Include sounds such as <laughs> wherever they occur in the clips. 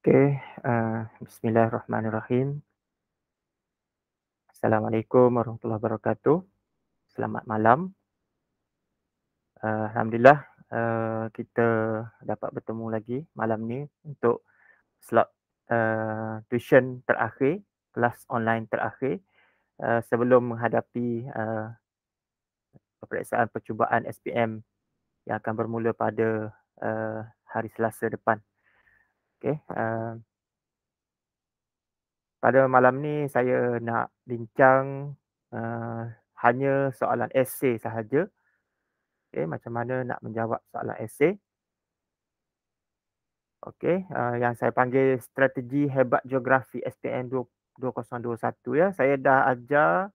Okey, uh, eh, Bismillahirrahmanirrahim. Assalamualaikum warahmatullahi wabarakatuh. Selamat malam. Uh, Alhamdulillah uh, kita dapat bertemu lagi malam ni untuk slot uh, tuition terakhir, kelas online terakhir uh, sebelum menghadapi uh, peperiksaan percubaan SPM yang akan bermula pada uh, hari Selasa depan. Okay. Uh, eh. pada malam ni saya nak bincang uh, hanya soalan esay sahaja. Okay, macam mana nak menjawab soalan esay. Okay, uh, eh, yang saya panggil strategi hebat geografi SPM 2021 ya. Saya dah ajar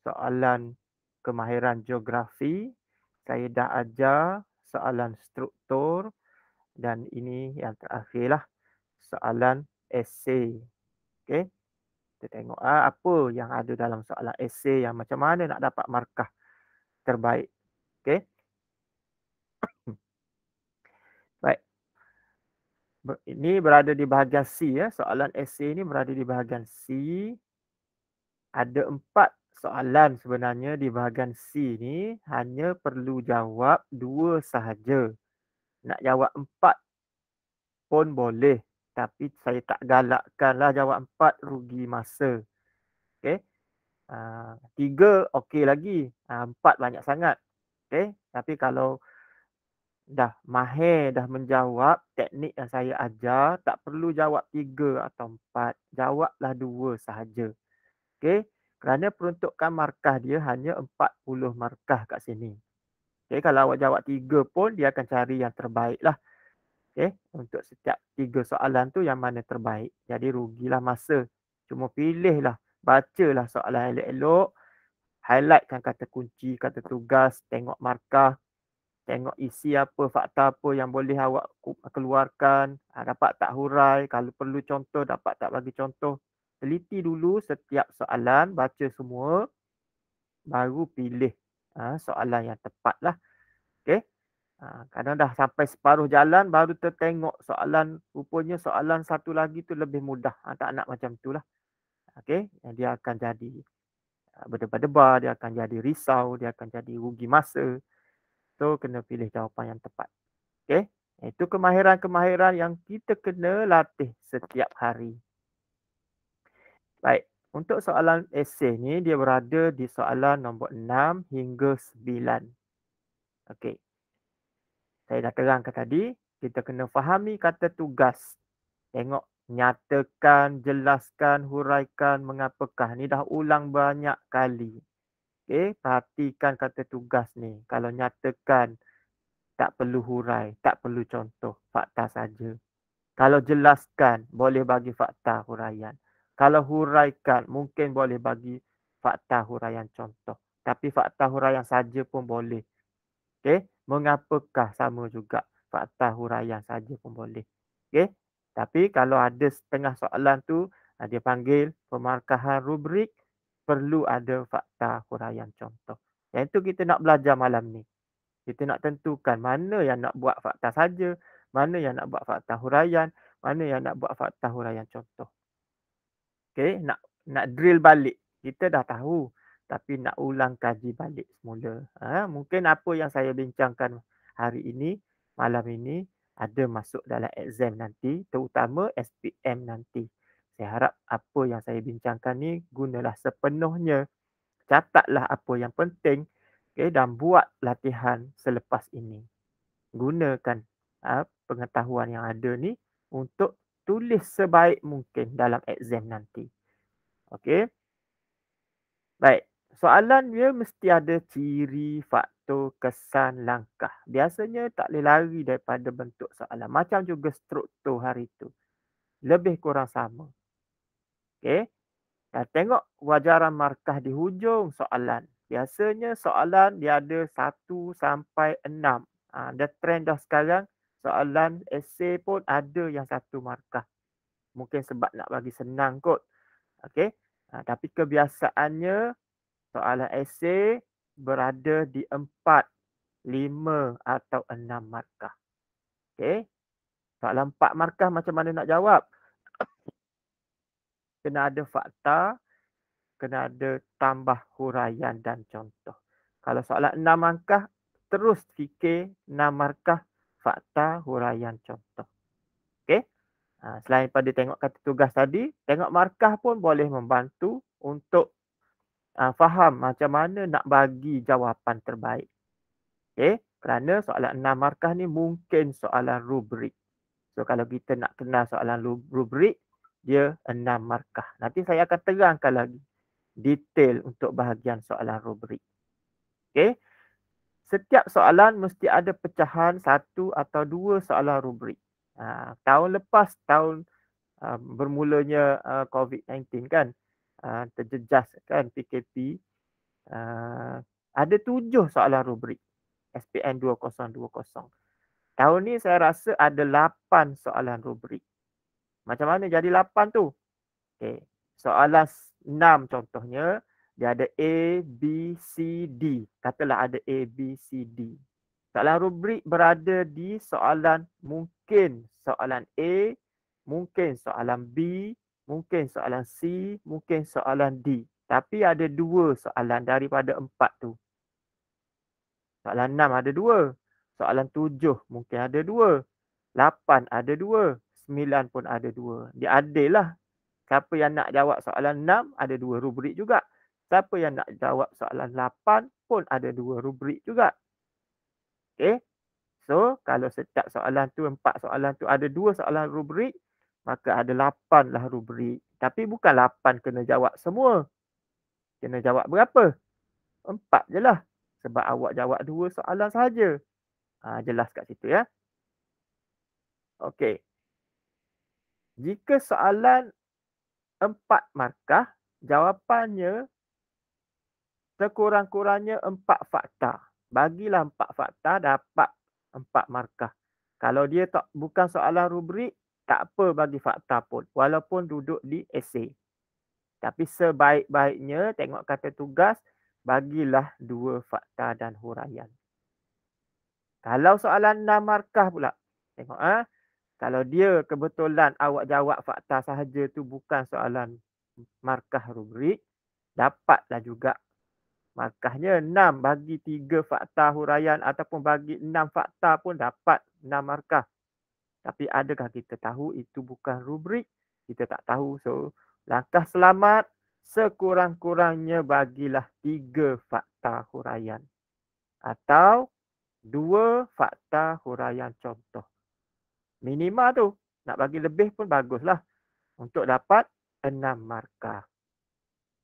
soalan kemahiran geografi. Saya dah ajar soalan struktur. Dan ini yang terakhir lah soalan esay. Okay, Kita tengok ah, apa yang ada dalam soalan esay yang macam mana nak dapat markah terbaik. Okay. <coughs> Baik. Ini berada di bahagian C ya. Soalan esay ini berada di bahagian C. Ada empat soalan sebenarnya di bahagian C ini. Hanya perlu jawab dua sahaja. Nak jawab empat pun boleh. Tapi saya tak galakkanlah jawab empat rugi masa. Okay. Uh, ah, tiga okey lagi. Uh, empat banyak sangat. Okay. Tapi kalau dah mahir dah menjawab teknik yang saya ajar tak perlu jawab tiga atau empat jawablah dua sahaja okey kerana peruntukkan markah dia hanya empat puluh markah kat sini Okay, kalau awak jawab tiga pun dia akan cari yang terbaik lah. Okay, untuk setiap tiga soalan tu yang mana terbaik. Jadi rugilah masa. Cuma pilihlah, bacalah soalan elok-elok. Highlightkan kata kunci, kata tugas, tengok markah. Tengok isi apa, fakta apa yang boleh awak keluarkan. Ha, dapat tak hurai, kalau perlu contoh dapat tak bagi contoh. Teliti dulu setiap soalan, baca semua. Baru pilih ha, soalan yang tepat lah. Okay. Ha, kadang dah sampai separuh jalan baru tertengok soalan rupanya soalan satu lagi tu lebih mudah. Ha, tak nak macam tu lah. Okay. Dia akan jadi ha, berdebar-debar, dia akan jadi risau, dia akan jadi rugi masa. So kena pilih jawapan yang tepat. Okay. Itu kemahiran-kemahiran yang kita kena latih setiap hari. Baik. Untuk soalan esay ni dia berada di soalan nombor 6 hingga 9. Okey. Saya dah terangkan tadi, kita kena fahami kata tugas. Tengok, nyatakan, jelaskan, huraikan, mengapakah. Ni dah ulang banyak kali. Okey, perhatikan kata tugas ni. Kalau nyatakan, tak perlu hurai, tak perlu contoh, fakta saja. Kalau jelaskan, boleh bagi fakta huraian. Kalau huraikan mungkin boleh bagi fakta huraian contoh. Tapi fakta huraian saja pun boleh. Okay? mengapakah sama juga fakta huraian saja pun boleh. Okay? Tapi kalau ada setengah soalan tu ah, dia panggil pemarkahan rubrik perlu ada fakta huraian contoh. Yang itu kita nak belajar malam ni. Kita nak tentukan mana yang nak buat fakta saja, mana yang nak buat fakta huraian, mana yang nak buat fakta huraian contoh okay, nak nak drill balik kita dah tahu tapi nak ulang kaji balik semula ha, mungkin apa yang saya bincangkan hari ini malam ini ada masuk dalam exam nanti terutama SPM nanti saya harap apa yang saya bincangkan ni gunalah sepenuhnya catatlah apa yang penting okay, dan buat latihan selepas ini gunakan ha, pengetahuan yang ada ni untuk tulis sebaik mungkin dalam exam nanti. Okey. Baik. Soalan dia mesti ada ciri, faktor, kesan, langkah. Biasanya tak boleh lari daripada bentuk soalan. Macam juga struktur hari itu. Lebih kurang sama. Okey. Dan tengok wajaran markah di hujung soalan. Biasanya soalan dia ada satu sampai enam. Ada ha, trend dah sekarang. Soalan essay pun ada yang satu markah. Mungkin sebab nak bagi senang kot. Okey. Ha, tapi kebiasaannya soalan esei berada di empat, lima atau enam markah. Okey. Soalan empat markah macam mana nak jawab? <coughs> Kena ada fakta, kena ada tambah huraian dan contoh. Kalau soalan enam markah, terus fikir enam markah fakta, huraian, contoh. Ha, selain pada tengok kata tugas tadi, tengok markah pun boleh membantu untuk ha, faham macam mana nak bagi jawapan terbaik. Okey, kerana soalan enam markah ni mungkin soalan rubrik. So kalau kita nak kenal soalan rubrik, dia enam markah. Nanti saya akan terangkan lagi detail untuk bahagian soalan rubrik. Okay? Setiap soalan mesti ada pecahan satu atau dua soalan rubrik. Uh, tahun lepas tahun uh, bermulanya uh, ah, COVID-19 kan uh, terjejas kan PKP uh, ada tujuh soalan rubrik SPM 2020. Tahun ni saya rasa ada lapan soalan rubrik. Macam mana jadi lapan tu? Okay. Soalan enam contohnya dia ada A, B, C, D. Katalah ada A, B, C, D. Soalan rubrik berada di soalan mungkin mungkin soalan A, mungkin soalan B, mungkin soalan C, mungkin soalan D. Tapi ada dua soalan daripada empat tu. Soalan enam ada dua. Soalan tujuh mungkin ada dua. Lapan ada dua. Sembilan pun ada dua. Dia adil lah. Siapa yang nak jawab soalan enam ada dua rubrik juga. Siapa yang nak jawab soalan lapan pun ada dua rubrik juga. Okay. So kalau setiap soalan tu, empat soalan tu ada dua soalan rubrik, maka ada lapan lah rubrik. Tapi bukan lapan kena jawab semua. Kena jawab berapa? Empat je lah. Sebab awak jawab dua soalan sahaja. Ha, jelas kat situ ya. Okey. Jika soalan empat markah, jawapannya sekurang-kurangnya empat fakta. Bagilah empat fakta dapat empat markah. Kalau dia tak bukan soalan rubrik, tak apa bagi fakta pun. Walaupun duduk di esay. Tapi sebaik-baiknya tengok kata tugas, bagilah dua fakta dan huraian. Kalau soalan enam markah pula, tengok ah. Ha? Kalau dia kebetulan awak jawab fakta sahaja tu bukan soalan markah rubrik, dapatlah juga Markahnya enam bagi tiga fakta huraian ataupun bagi enam fakta pun dapat enam markah. Tapi adakah kita tahu itu bukan rubrik? Kita tak tahu. So langkah selamat sekurang-kurangnya bagilah tiga fakta huraian. Atau dua fakta huraian contoh. Minima tu. Nak bagi lebih pun baguslah. Untuk dapat enam markah.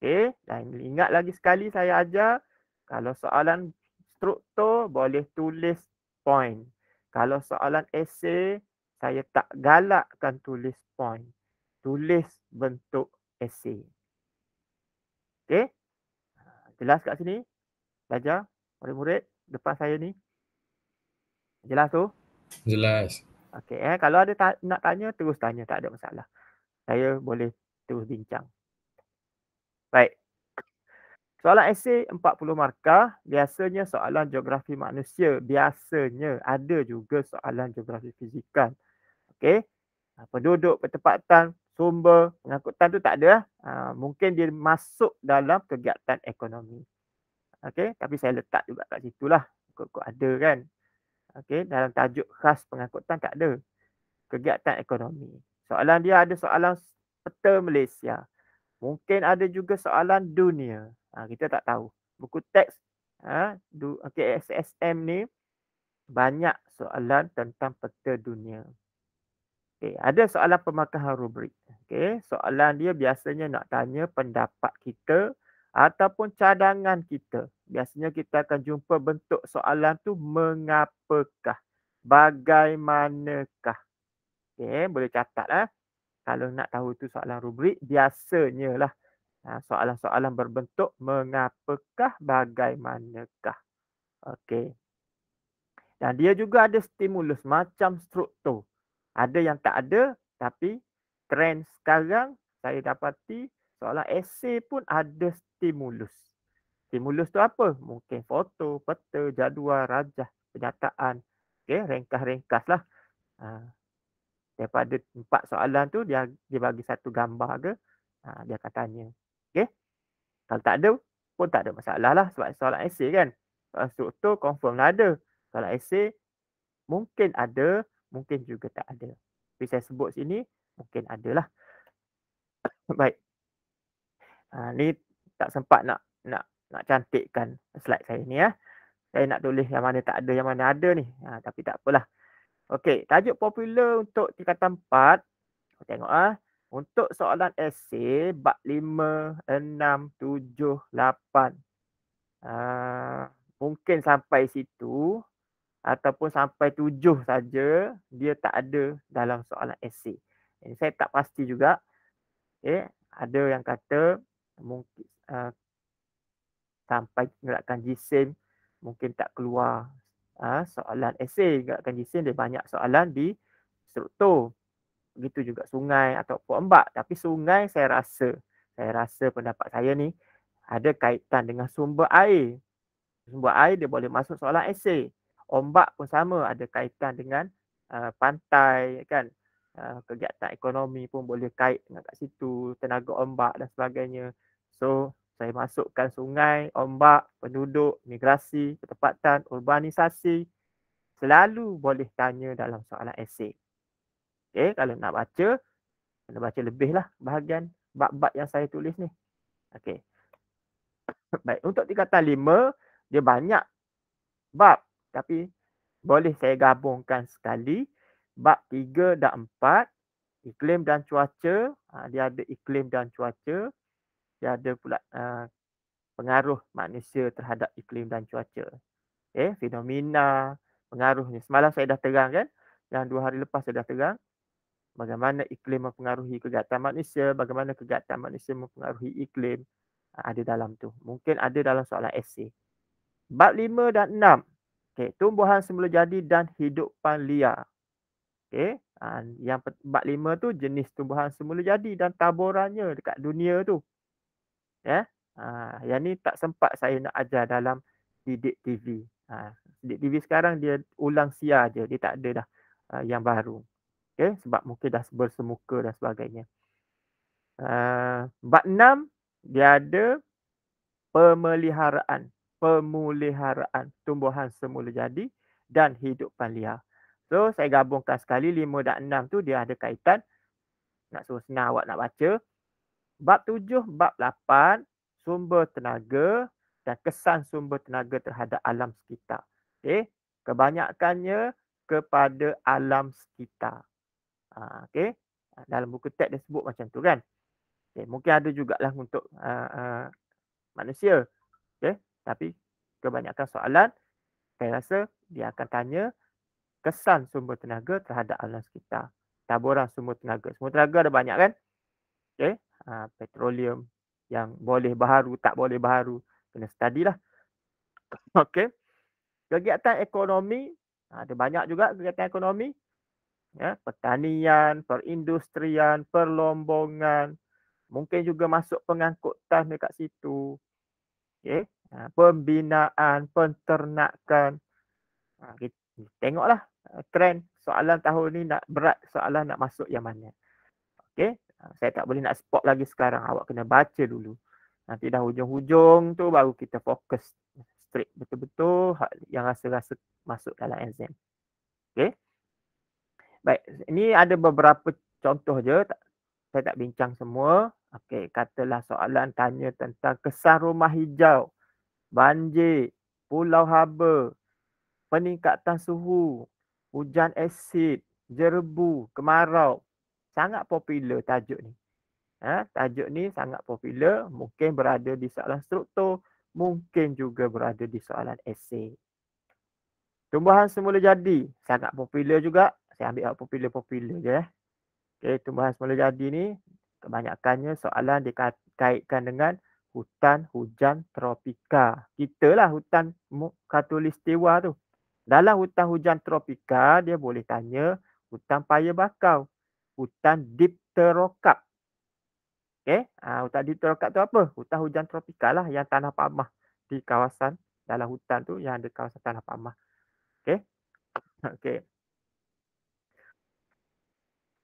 Okey, eh, dan ingat lagi sekali saya ajar kalau soalan struktur boleh tulis poin. Kalau soalan esei saya tak galakkan tulis poin. Tulis bentuk esei. Okey? Ha, jelas kat sini? Belajar murid-murid depan saya ni. Jelas tu? Jelas. Okey, eh? kalau ada ta- nak tanya terus tanya tak ada masalah. Saya boleh terus bincang. Baik. Soalan esei 40 markah, biasanya soalan geografi manusia, biasanya ada juga soalan geografi fizikal. Okey. Penduduk, pertempatan, sumber, pengangkutan tu tak ada. Uh, mungkin dia masuk dalam kegiatan ekonomi. Okey, tapi saya letak juga kat situ lah. Kok-kok ada kan. Okey, dalam tajuk khas pengangkutan tak ada. Kegiatan ekonomi. Soalan dia ada soalan peta Malaysia. Mungkin ada juga soalan dunia. Ha, kita tak tahu. Buku teks ha, du, okay, SSM ni banyak soalan tentang peta dunia. Okay, ada soalan pemakaian rubrik. Okay, soalan dia biasanya nak tanya pendapat kita ataupun cadangan kita. Biasanya kita akan jumpa bentuk soalan tu mengapakah? Bagaimanakah? Okay, boleh catat. Eh? kalau nak tahu tu soalan rubrik biasanya lah ha, soalan-soalan berbentuk mengapakah bagaimanakah okey dan dia juga ada stimulus macam struktur ada yang tak ada tapi trend sekarang saya dapati soalan esei pun ada stimulus stimulus tu apa mungkin foto peta jadual rajah pernyataan. okey ringkas-ringkaslah. ha daripada empat soalan tu dia dia bagi satu gambar ke ha, dia akan tanya okey kalau tak ada pun tak ada masalah lah sebab soalan essay kan soalan struktur confirm lah ada soalan essay mungkin ada mungkin juga tak ada tapi saya sebut sini mungkin ada lah <coughs> baik ha, ni tak sempat nak nak nak cantikkan slide saya ni ya. Saya nak tulis yang mana tak ada, yang mana ada ni. Ha, tapi tak apalah. Okey, tajuk popular untuk tingkatan 4. tengok ah. Untuk soalan esei bab 5, 6, 7, 8. Ah, mungkin sampai situ ataupun sampai 7 saja dia tak ada dalam soalan esei. Ini saya tak pasti juga. Okey, ada yang kata mungkin uh, sampai gerakan jisim mungkin tak keluar ha, soalan esei juga akan jisim dia banyak soalan di struktur. Begitu juga sungai atau embak. Tapi sungai saya rasa, saya rasa pendapat saya ni ada kaitan dengan sumber air. Sumber air dia boleh masuk soalan esei. Ombak pun sama ada kaitan dengan uh, pantai kan. Uh, kegiatan ekonomi pun boleh kait dengan kat situ. Tenaga ombak dan sebagainya. So saya masukkan sungai, ombak, penduduk, migrasi, ketepatan, urbanisasi selalu boleh tanya dalam soalan esei. Okey, kalau nak baca, kena baca lebihlah bahagian bab-bab yang saya tulis ni. Okey. <coughs> Baik, untuk tingkatan lima dia banyak bab tapi boleh saya gabungkan sekali bab tiga dan empat iklim dan cuaca, ha, dia ada iklim dan cuaca, dia ada pula uh, pengaruh manusia terhadap iklim dan cuaca. Okay, eh, fenomena pengaruhnya. Semalam saya dah terang kan, yang dua hari lepas saya dah terang bagaimana iklim mempengaruhi kegiatan manusia, bagaimana kegiatan manusia mempengaruhi iklim uh, ada dalam tu. Mungkin ada dalam soalan esei. Bab lima dan enam. Okay, tumbuhan semula jadi dan hidupan liar. Okay, uh, ah, yang bab lima tu jenis tumbuhan semula jadi dan taburannya dekat dunia tu ya uh, yang ni tak sempat saya nak ajar dalam didik TV uh, ha, didik TV sekarang dia ulang siar je dia tak ada dah uh, yang baru Okay, sebab mungkin dah bersemuka dan sebagainya uh, bab 6 dia ada pemeliharaan pemuliharaan tumbuhan semula jadi dan hidupan liar. So saya gabungkan sekali lima dan enam tu dia ada kaitan. Nak suruh senang awak nak baca bab tujuh, bab lapan, sumber tenaga dan kesan sumber tenaga terhadap alam sekitar. Okay, kebanyakannya kepada alam sekitar. Ha, Okey, dalam buku teks dia sebut macam tu kan. Okay. Mungkin ada juga lah untuk uh, uh, manusia. Okay, tapi kebanyakan soalan saya rasa dia akan tanya kesan sumber tenaga terhadap alam sekitar. Taburan sumber tenaga. Sumber tenaga ada banyak kan? Okay. Ha, petroleum yang boleh baharu, tak boleh baharu, kena study lah. <laughs> Okay. Kegiatan ekonomi, ha, ada banyak juga kegiatan ekonomi. Ya, pertanian, perindustrian, perlombongan, mungkin juga masuk pengangkutan dekat situ. Okay. Ha, pembinaan, penternakan. Tengoklah eh, trend soalan tahun ni nak berat soalan nak masuk yang mana. Okay. Ha, saya tak boleh nak spot lagi sekarang awak kena baca dulu nanti dah hujung-hujung tu baru kita fokus straight betul-betul ha, yang rasa-rasa masuk dalam exam Okay. baik ini ada beberapa contoh je saya tak bincang semua Okay. katalah soalan tanya tentang kesan rumah hijau banjir pulau haba peningkatan suhu hujan asid jerebu kemarau sangat popular tajuk ni. Ha, tajuk ni sangat popular, mungkin berada di soalan struktur, mungkin juga berada di soalan esei. Tumbuhan semula jadi, sangat popular juga. Saya ambil yang popular-popular je. Eh. Okay, tumbuhan semula jadi ni, kebanyakannya soalan dikaitkan dengan hutan hujan tropika. Kita lah hutan katulistiwa tu. Dalam hutan hujan tropika, dia boleh tanya hutan paya bakau hutan dipterokap. Okey, ha, hutan dipterokap tu apa? Hutan hujan tropikal lah yang tanah pamah di kawasan dalam hutan tu yang ada kawasan tanah pamah. Okey. Okey.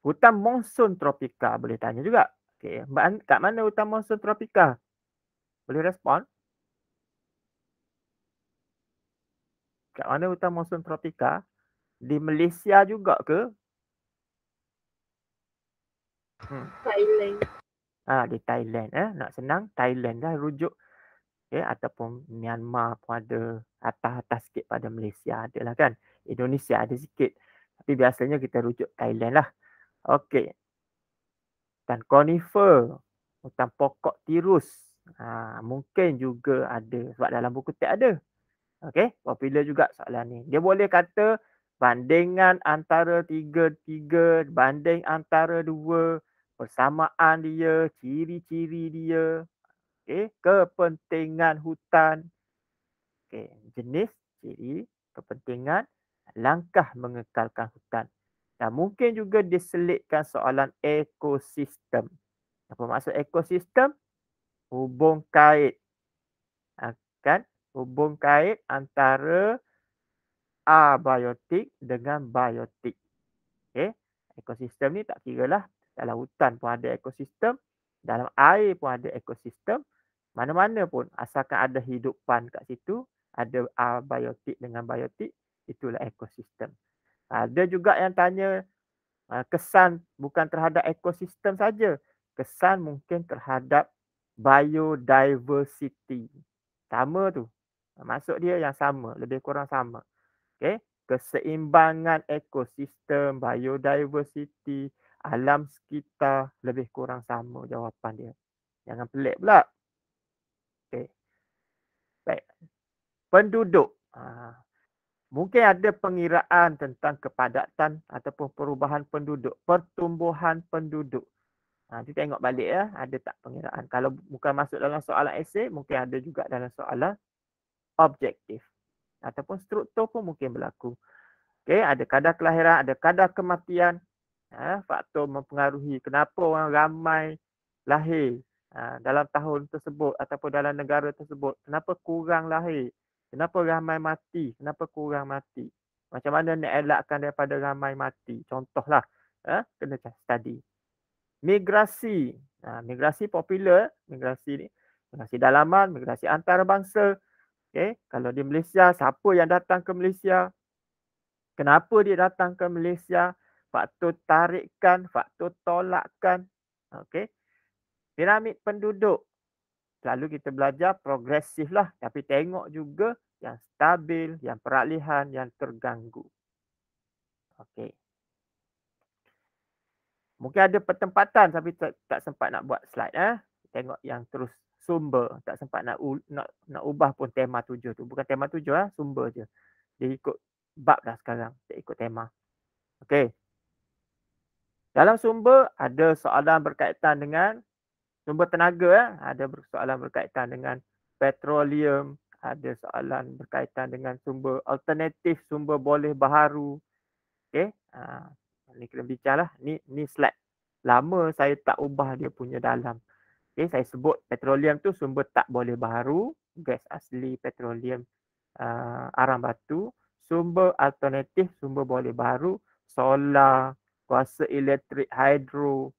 Hutan monsun tropika boleh tanya juga. Okey, kat mana hutan monsun tropika? Boleh respon? Kat mana hutan monsun tropika? Di Malaysia juga ke? Thailand. Ah ha, di Thailand eh nak senang Thailand lah rujuk. Okay, eh, ataupun Myanmar pun ada atas-atas sikit pada Malaysia ada lah kan. Indonesia ada sikit. Tapi biasanya kita rujuk Thailand lah. Okey. Dan conifer hutan pokok tirus. Ha, mungkin juga ada sebab dalam buku tak ada. Okey, popular juga soalan ni. Dia boleh kata bandingan antara tiga-tiga, banding antara dua, persamaan dia, ciri-ciri dia, okay, kepentingan hutan, okay, jenis, ciri, kepentingan, langkah mengekalkan hutan. Dan mungkin juga diselitkan soalan ekosistem. Apa maksud ekosistem? Hubung kait. Kan? Hubung kait antara abiotik dengan biotik. Okay? Ekosistem ni tak kira lah dalam hutan pun ada ekosistem, dalam air pun ada ekosistem. Mana-mana pun asalkan ada hidupan kat situ, ada abiotik dengan biotik, itulah ekosistem. Ada juga yang tanya kesan bukan terhadap ekosistem saja, kesan mungkin terhadap biodiversity. Sama tu. Masuk dia yang sama, lebih kurang sama. Okay. Keseimbangan ekosistem, biodiversity, alam sekitar lebih kurang sama jawapan dia. Jangan pelik pula. Okay, Baik. Penduduk. Ha. Mungkin ada pengiraan tentang kepadatan ataupun perubahan penduduk, pertumbuhan penduduk. Ha, kita tengok balik ya, ada tak pengiraan. Kalau bukan masuk dalam soalan esei, mungkin ada juga dalam soalan objektif. Ataupun struktur pun mungkin berlaku. Okay, ada kadar kelahiran, ada kadar kematian, ha, faktor mempengaruhi kenapa orang ramai lahir ha, dalam tahun tersebut ataupun dalam negara tersebut kenapa kurang lahir kenapa ramai mati kenapa kurang mati macam mana nak elakkan daripada ramai mati contohlah ha, kena tadi. migrasi ha, migrasi popular migrasi ni migrasi dalaman migrasi antarabangsa Okay, kalau di Malaysia siapa yang datang ke Malaysia kenapa dia datang ke Malaysia faktor tarikan, faktor tolakkan, Okey. Piramid penduduk. Selalu kita belajar progresif lah. Tapi tengok juga yang stabil, yang peralihan, yang terganggu. Okey. Mungkin ada pertempatan tapi tak, tak sempat nak buat slide. Eh. Tengok yang terus sumber. Tak sempat nak, nak, nak ubah pun tema tujuh tu. Bukan tema tujuh, eh. sumber je. Dia ikut bab dah sekarang. Dia ikut tema. Okey. Dalam sumber ada soalan berkaitan dengan sumber tenaga ya. Ada soalan berkaitan dengan petroleum, ada soalan berkaitan dengan sumber alternatif sumber boleh baharu. okay? Ha, ni kena bincanglah. Ni ni slide lama saya tak ubah dia punya dalam. okay saya sebut petroleum tu sumber tak boleh baharu, gas asli petroleum uh, arang batu, sumber alternatif sumber boleh baharu, solar, kuasa elektrik, hidro,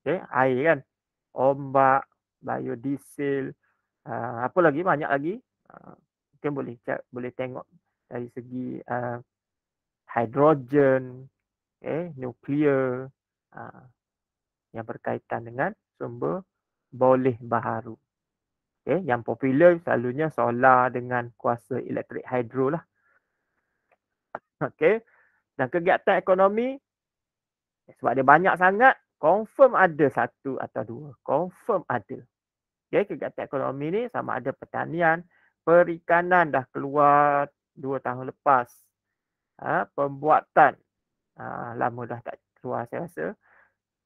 okay, eh, air kan, ombak, biodiesel, uh, apa lagi banyak lagi. Uh, mungkin boleh cek, boleh tengok dari segi uh, hidrogen, okay, eh, nuklear uh, yang berkaitan dengan sumber boleh baharu. Okay, eh, yang popular selalunya solar dengan kuasa elektrik hidro lah. <laughs> Okay. Dan kegiatan ekonomi sebab dia banyak sangat, confirm ada satu atau dua. Confirm ada. Okay, kegiatan ekonomi ni sama ada pertanian, perikanan dah keluar dua tahun lepas. Ha, pembuatan, ha, lama dah tak keluar saya rasa.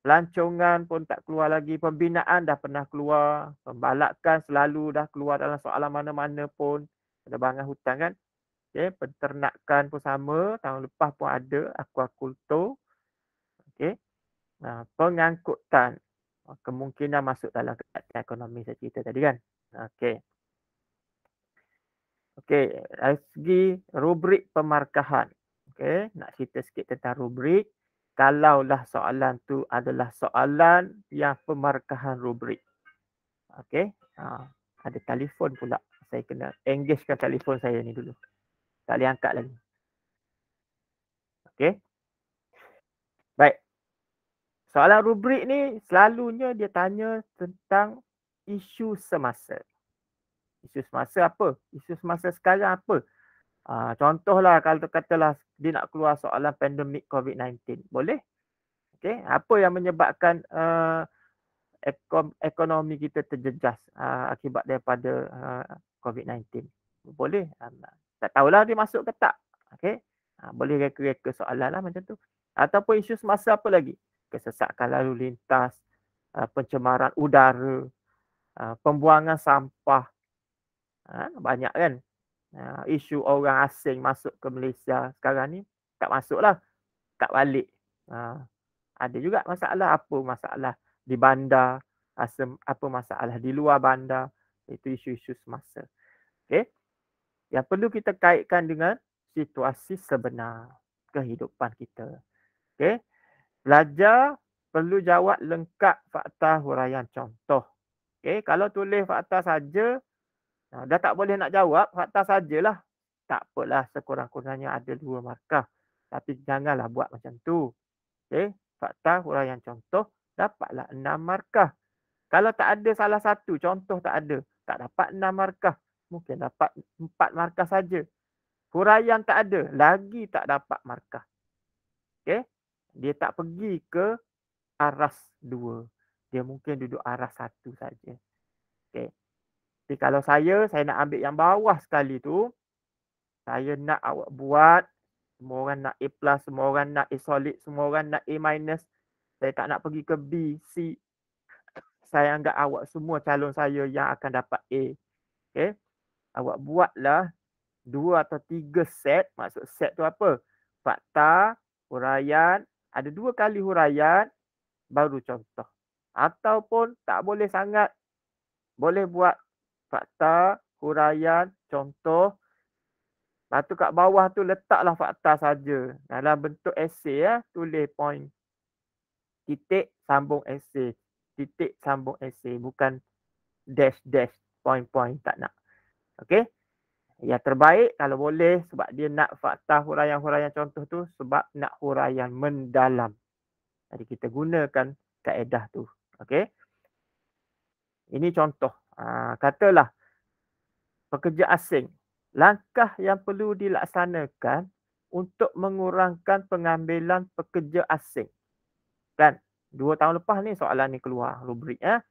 Lancongan pun tak keluar lagi. Pembinaan dah pernah keluar. Pembalakan selalu dah keluar dalam soalan mana-mana pun. ada Penerbangan hutan kan. Okay. Penternakan pun sama. Tahun lepas pun ada. Aquaculture okay. Uh, pengangkutan kemungkinan masuk dalam kaitan ekonomi saya cerita tadi kan. Okey. Okey, dari segi rubrik pemarkahan. Okey, nak cerita sikit tentang rubrik. Kalaulah soalan tu adalah soalan yang pemarkahan rubrik. Okey, uh, ada telefon pula. Saya kena engagekan telefon saya ni dulu. Tak boleh angkat lagi. Okey. Soalan rubrik ni selalunya dia tanya tentang isu semasa. Isu semasa apa? Isu semasa sekarang apa? Ha, contohlah kalau katalah dia nak keluar soalan pandemik COVID-19. Boleh? Okay. Apa yang menyebabkan uh, ekonomi kita terjejas uh, akibat daripada uh, ah, COVID-19? Boleh? Uh, tak tahulah dia masuk ke tak. Okay. Uh, boleh reka-reka soalan lah macam tu. Ataupun isu semasa apa lagi? kesesakan lalu lintas, ah, pencemaran udara, ah, pembuangan sampah. Ah, banyak kan isu orang asing masuk ke Malaysia sekarang ni tak masuk lah, tak balik. Ada juga masalah apa masalah di bandar, apa masalah di luar bandar. Itu isu-isu semasa. Okay. Yang perlu kita kaitkan dengan situasi sebenar kehidupan kita. Okay. Pelajar perlu jawab lengkap fakta huraian contoh. Okey, kalau tulis fakta saja ha, dah tak boleh nak jawab, fakta sajalah. Tak apalah sekurang-kurangnya ada dua markah. Tapi janganlah buat macam tu. Okey, fakta huraian contoh dapatlah enam markah. Kalau tak ada salah satu, contoh tak ada, tak dapat enam markah. Mungkin dapat empat markah saja. Huraian tak ada, lagi tak dapat markah. Okey dia tak pergi ke aras dua. Dia mungkin duduk aras satu saja. Okey. Jadi kalau saya, saya nak ambil yang bawah sekali tu. Saya nak awak buat. Semua orang nak A plus, semua orang nak A solid, semua orang nak A minus. Saya tak nak pergi ke B, C. Saya anggap awak semua calon saya yang akan dapat A. Okey. Awak buatlah dua atau tiga set. Maksud set tu apa? Fakta, huraian, ada dua kali huraian baru contoh ataupun tak boleh sangat boleh buat fakta huraian contoh Lepas tu kat bawah tu letaklah fakta saja dalam bentuk esei ya lah, tulis poin titik sambung esei titik sambung esei bukan dash dash point point tak nak Okay? yang terbaik kalau boleh sebab dia nak fakta huraian-huraian contoh tu sebab nak huraian mendalam. Jadi kita gunakan kaedah tu. okay Ini contoh. Aa, ha, katalah pekerja asing. Langkah yang perlu dilaksanakan untuk mengurangkan pengambilan pekerja asing. Kan? Dua tahun lepas ni soalan ni keluar rubrik. Eh?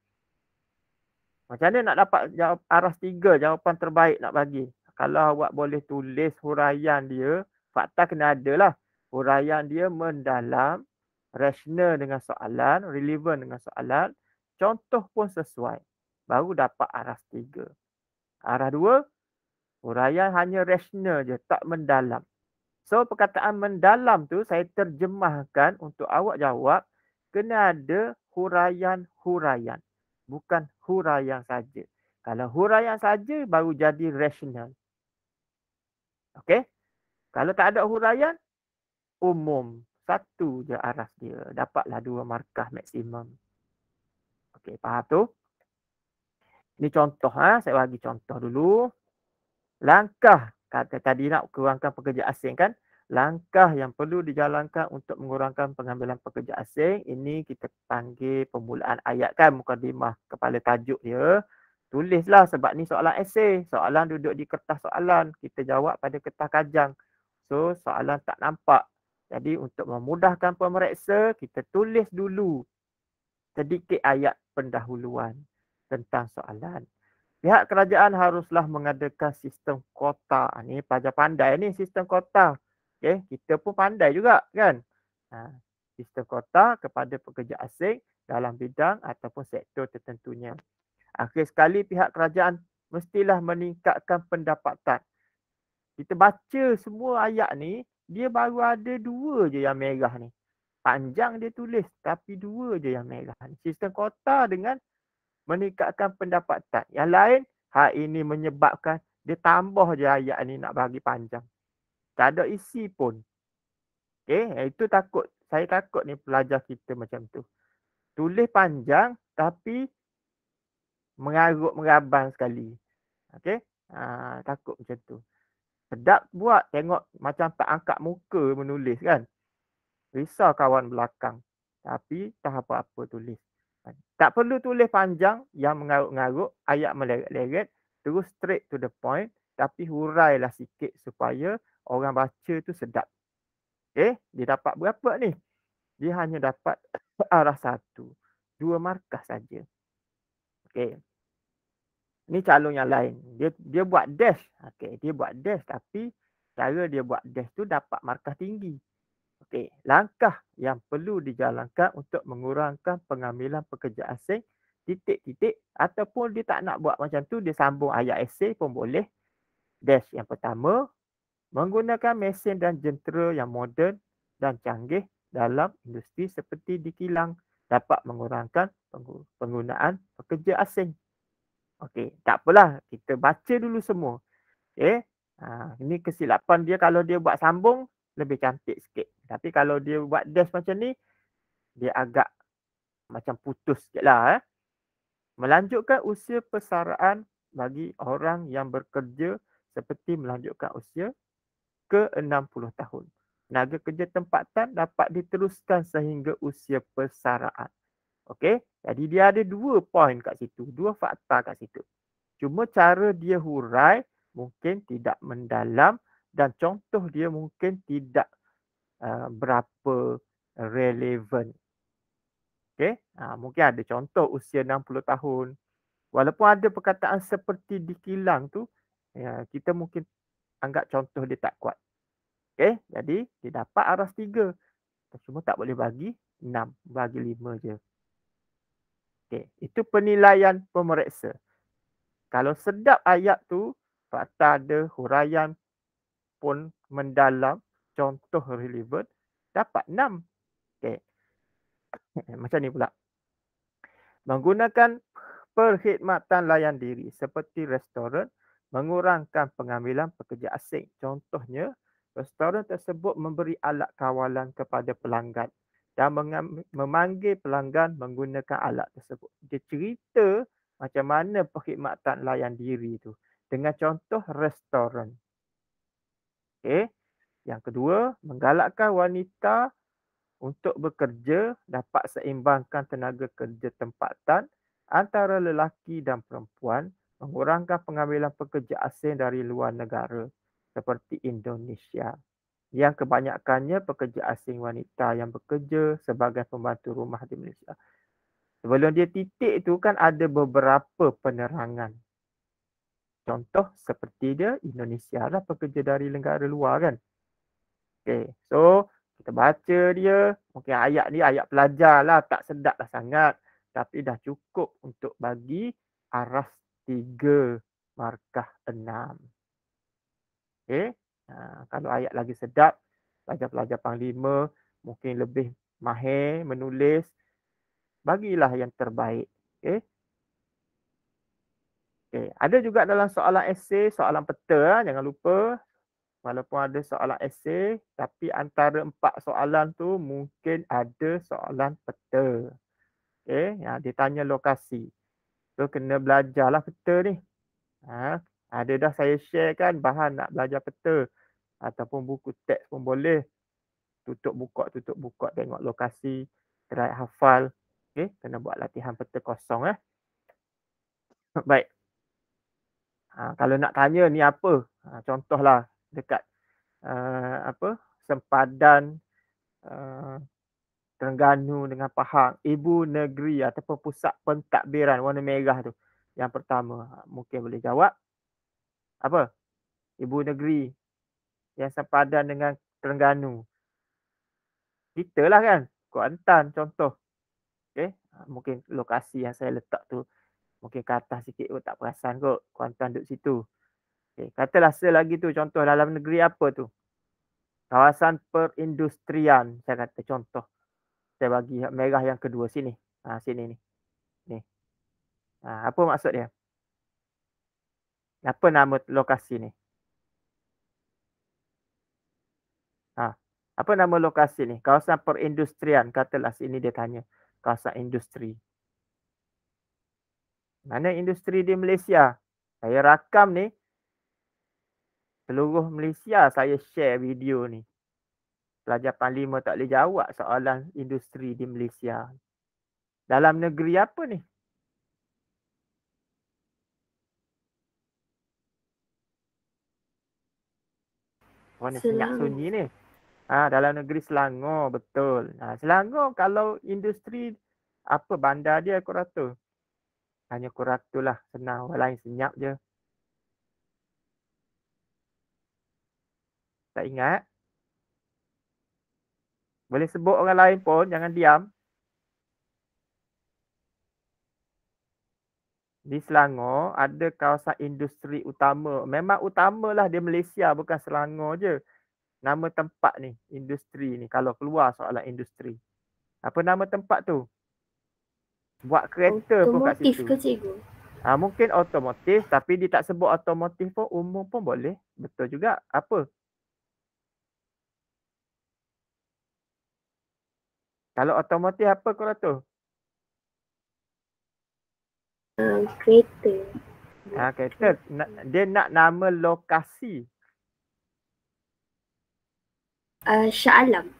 Macam mana nak dapat jawab, arah tiga jawapan terbaik nak bagi? kalau awak boleh tulis huraian dia, fakta kena ada lah. Huraian dia mendalam, rasional dengan soalan, relevan dengan soalan. Contoh pun sesuai. Baru dapat arah tiga. Arah dua, huraian hanya rasional je, tak mendalam. So perkataan mendalam tu saya terjemahkan untuk awak jawab kena ada huraian-huraian. Bukan huraian saja. Kalau huraian saja baru jadi rasional. Okey. Kalau tak ada huraian, umum. Satu je aras dia. Dapatlah dua markah maksimum. Okey, faham tu? Ini contoh. Ha? Saya bagi contoh dulu. Langkah. Kata tadi nak kurangkan pekerja asing kan? Langkah yang perlu dijalankan untuk mengurangkan pengambilan pekerja asing. Ini kita panggil permulaan ayat kan? muka Mukadimah kepala tajuk dia tulislah sebab ni soalan esay. Soalan duduk di kertas soalan. Kita jawab pada kertas kajang. So soalan tak nampak. Jadi untuk memudahkan pemeriksa, kita tulis dulu sedikit ayat pendahuluan tentang soalan. Pihak kerajaan haruslah mengadakan sistem kota. Ini ah, pelajar pandai ni sistem kota. Okay. Kita pun pandai juga kan. Ha. Sistem kota kepada pekerja asing dalam bidang ataupun sektor tertentunya. Akhir sekali pihak kerajaan mestilah meningkatkan pendapatan. Kita baca semua ayat ni, dia baru ada dua je yang merah ni. Panjang dia tulis tapi dua je yang merah ni. Sistem kota dengan meningkatkan pendapatan. Yang lain, hak ini menyebabkan dia tambah je ayat ni nak bagi panjang. Tak ada isi pun. Okay, itu takut. Saya takut ni pelajar kita macam tu. Tulis panjang tapi mengarut meraban sekali. Okey. Ha, takut macam tu. Sedap buat tengok macam tak angkat muka menulis kan. Risau kawan belakang. Tapi tak apa-apa tulis. Tak perlu tulis panjang yang mengarut-ngarut, ayat meleret-leret, terus straight to the point. Tapi hurailah sikit supaya orang baca tu sedap. Okey? dia dapat berapa ni? Dia hanya dapat <coughs> arah satu. Dua markah saja. Okey. Ni calon yang lain. Dia dia buat dash. Okey, dia buat dash tapi cara dia buat dash tu dapat markah tinggi. Okey, langkah yang perlu dijalankan untuk mengurangkan pengambilan pekerja asing titik-titik ataupun dia tak nak buat macam tu, dia sambung ayat esei pun boleh. Dash yang pertama, menggunakan mesin dan jentera yang moden dan canggih dalam industri seperti di kilang dapat mengurangkan penggunaan pekerja asing. Okey, tak apalah. Kita baca dulu semua. Okey. Ha, ini kesilapan dia kalau dia buat sambung, lebih cantik sikit. Tapi kalau dia buat dash macam ni, dia agak macam putus sikit lah. Eh. Melanjutkan usia persaraan bagi orang yang bekerja seperti melanjutkan usia ke 60 tahun. Naga kerja tempatan dapat diteruskan sehingga usia persaraan. Okey, jadi dia ada dua poin kat situ, dua fakta kat situ. Cuma cara dia hurai mungkin tidak mendalam dan contoh dia mungkin tidak uh, berapa relevan. Okey, ha, mungkin ada contoh usia 60 tahun. Walaupun ada perkataan seperti dikilang tu, ya, kita mungkin anggap contoh dia tak kuat. Okey, jadi dia dapat aras 3. Cuma tak boleh bagi 6, bagi 5 je. Okey, itu penilaian pemeriksa. Kalau sedap ayat tu, fakta ada huraian pun mendalam, contoh relevant, dapat 6. Okey. <coughs> Macam ni pula. Menggunakan perkhidmatan layan diri seperti restoran, mengurangkan pengambilan pekerja asing. Contohnya, restoran tersebut memberi alat kawalan kepada pelanggan dan memanggil pelanggan menggunakan alat tersebut. Dia cerita macam mana perkhidmatan layan diri itu. Dengan contoh restoran. Okay. Yang kedua, menggalakkan wanita untuk bekerja dapat seimbangkan tenaga kerja tempatan antara lelaki dan perempuan mengurangkan pengambilan pekerja asing dari luar negara seperti Indonesia yang kebanyakannya pekerja asing wanita yang bekerja sebagai pembantu rumah di Malaysia. Sebelum dia titik itu kan ada beberapa penerangan. Contoh seperti dia Indonesia lah pekerja dari negara luar kan. Okay so kita baca dia mungkin ayat ni ayat pelajar lah tak sedap lah sangat. Tapi dah cukup untuk bagi aras tiga markah enam. Okay. Uh, eh, ah, kalau ayat lagi sedap, pelajar-pelajar panglima mungkin lebih mahir menulis. Bagilah yang terbaik. Okay. Eh. Okay. Eh, ada juga dalam soalan esay, soalan peta. Ah, jangan lupa. Walaupun ada soalan esay, tapi antara empat soalan tu mungkin ada soalan peta. Okay. Ah, ya, dia tanya lokasi. So kena belajarlah peta ni. Ha, ada dah saya share kan bahan nak belajar peta ataupun buku teks pun boleh. Tutup buka, tutup buka, tengok lokasi, try hafal. Okay, kena buat latihan peta kosong eh. <laughs> Baik. Ha, kalau nak tanya ni apa? Ha, contohlah dekat uh, apa sempadan uh, Terengganu dengan Pahang, ibu negeri ataupun pusat pentadbiran warna merah tu. Yang pertama ha, mungkin boleh jawab apa? Ibu negeri yang sepadan dengan Terengganu. Kita lah kan, Kuantan contoh. Okay. Ha, mungkin lokasi yang saya letak tu mungkin ke atas sikit kot tak perasan kot Kuantan duduk situ. Okay. Katalah selagi tu contoh dalam negeri apa tu? Kawasan perindustrian saya kata contoh. Saya bagi merah yang kedua sini. Ha, sini ni. Ni. Ha, apa maksud dia? apa nama lokasi ni? Ha. Apa nama lokasi ni? Kawasan perindustrian. Katalah sini dia tanya. Kawasan industri. Mana industri di Malaysia? Saya rakam ni. Seluruh Malaysia saya share video ni. Pelajar Panlima tak boleh jawab soalan industri di Malaysia. Dalam negeri apa ni? mana oh, Selangor. minyak sunyi ni? Ha, dalam negeri Selangor betul. Ha, Selangor kalau industri apa bandar dia aku rasa. Hanya aku rasa lah senang orang lain senyap je. Tak ingat? Boleh sebut orang lain pun jangan diam. di Selangor ada kawasan industri utama. Memang utamalah dia Malaysia bukan Selangor je. Nama tempat ni, industri ni kalau keluar soalan industri. Apa nama tempat tu? Buat kereta pun kat situ. Ke cikgu? Ha, mungkin otomotif tapi dia tak sebut otomotif pun umum pun boleh. Betul juga. Apa? Kalau otomotif apa kau tu? Ah, kereta. Ah, kereta. Dia nak nama lokasi. Uh, Shah Alam.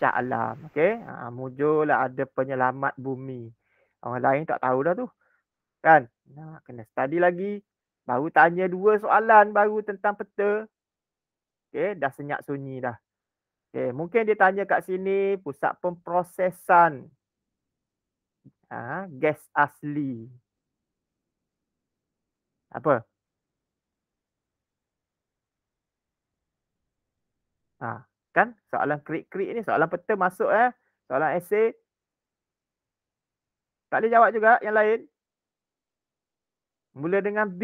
Shah Alam. Okay. Ah, Mujur lah ada penyelamat bumi. Orang lain tak tahu dah tu. Kan? Nak kena study lagi. Baru tanya dua soalan baru tentang peta. Okay. Dah senyap sunyi dah. Okay. Mungkin dia tanya kat sini pusat pemprosesan. Ah, gas asli. Apa? Ha, kan? Soalan krik-krik ni, soalan peta masuk eh. Soalan esay. Tak boleh jawab juga yang lain. Mula dengan B.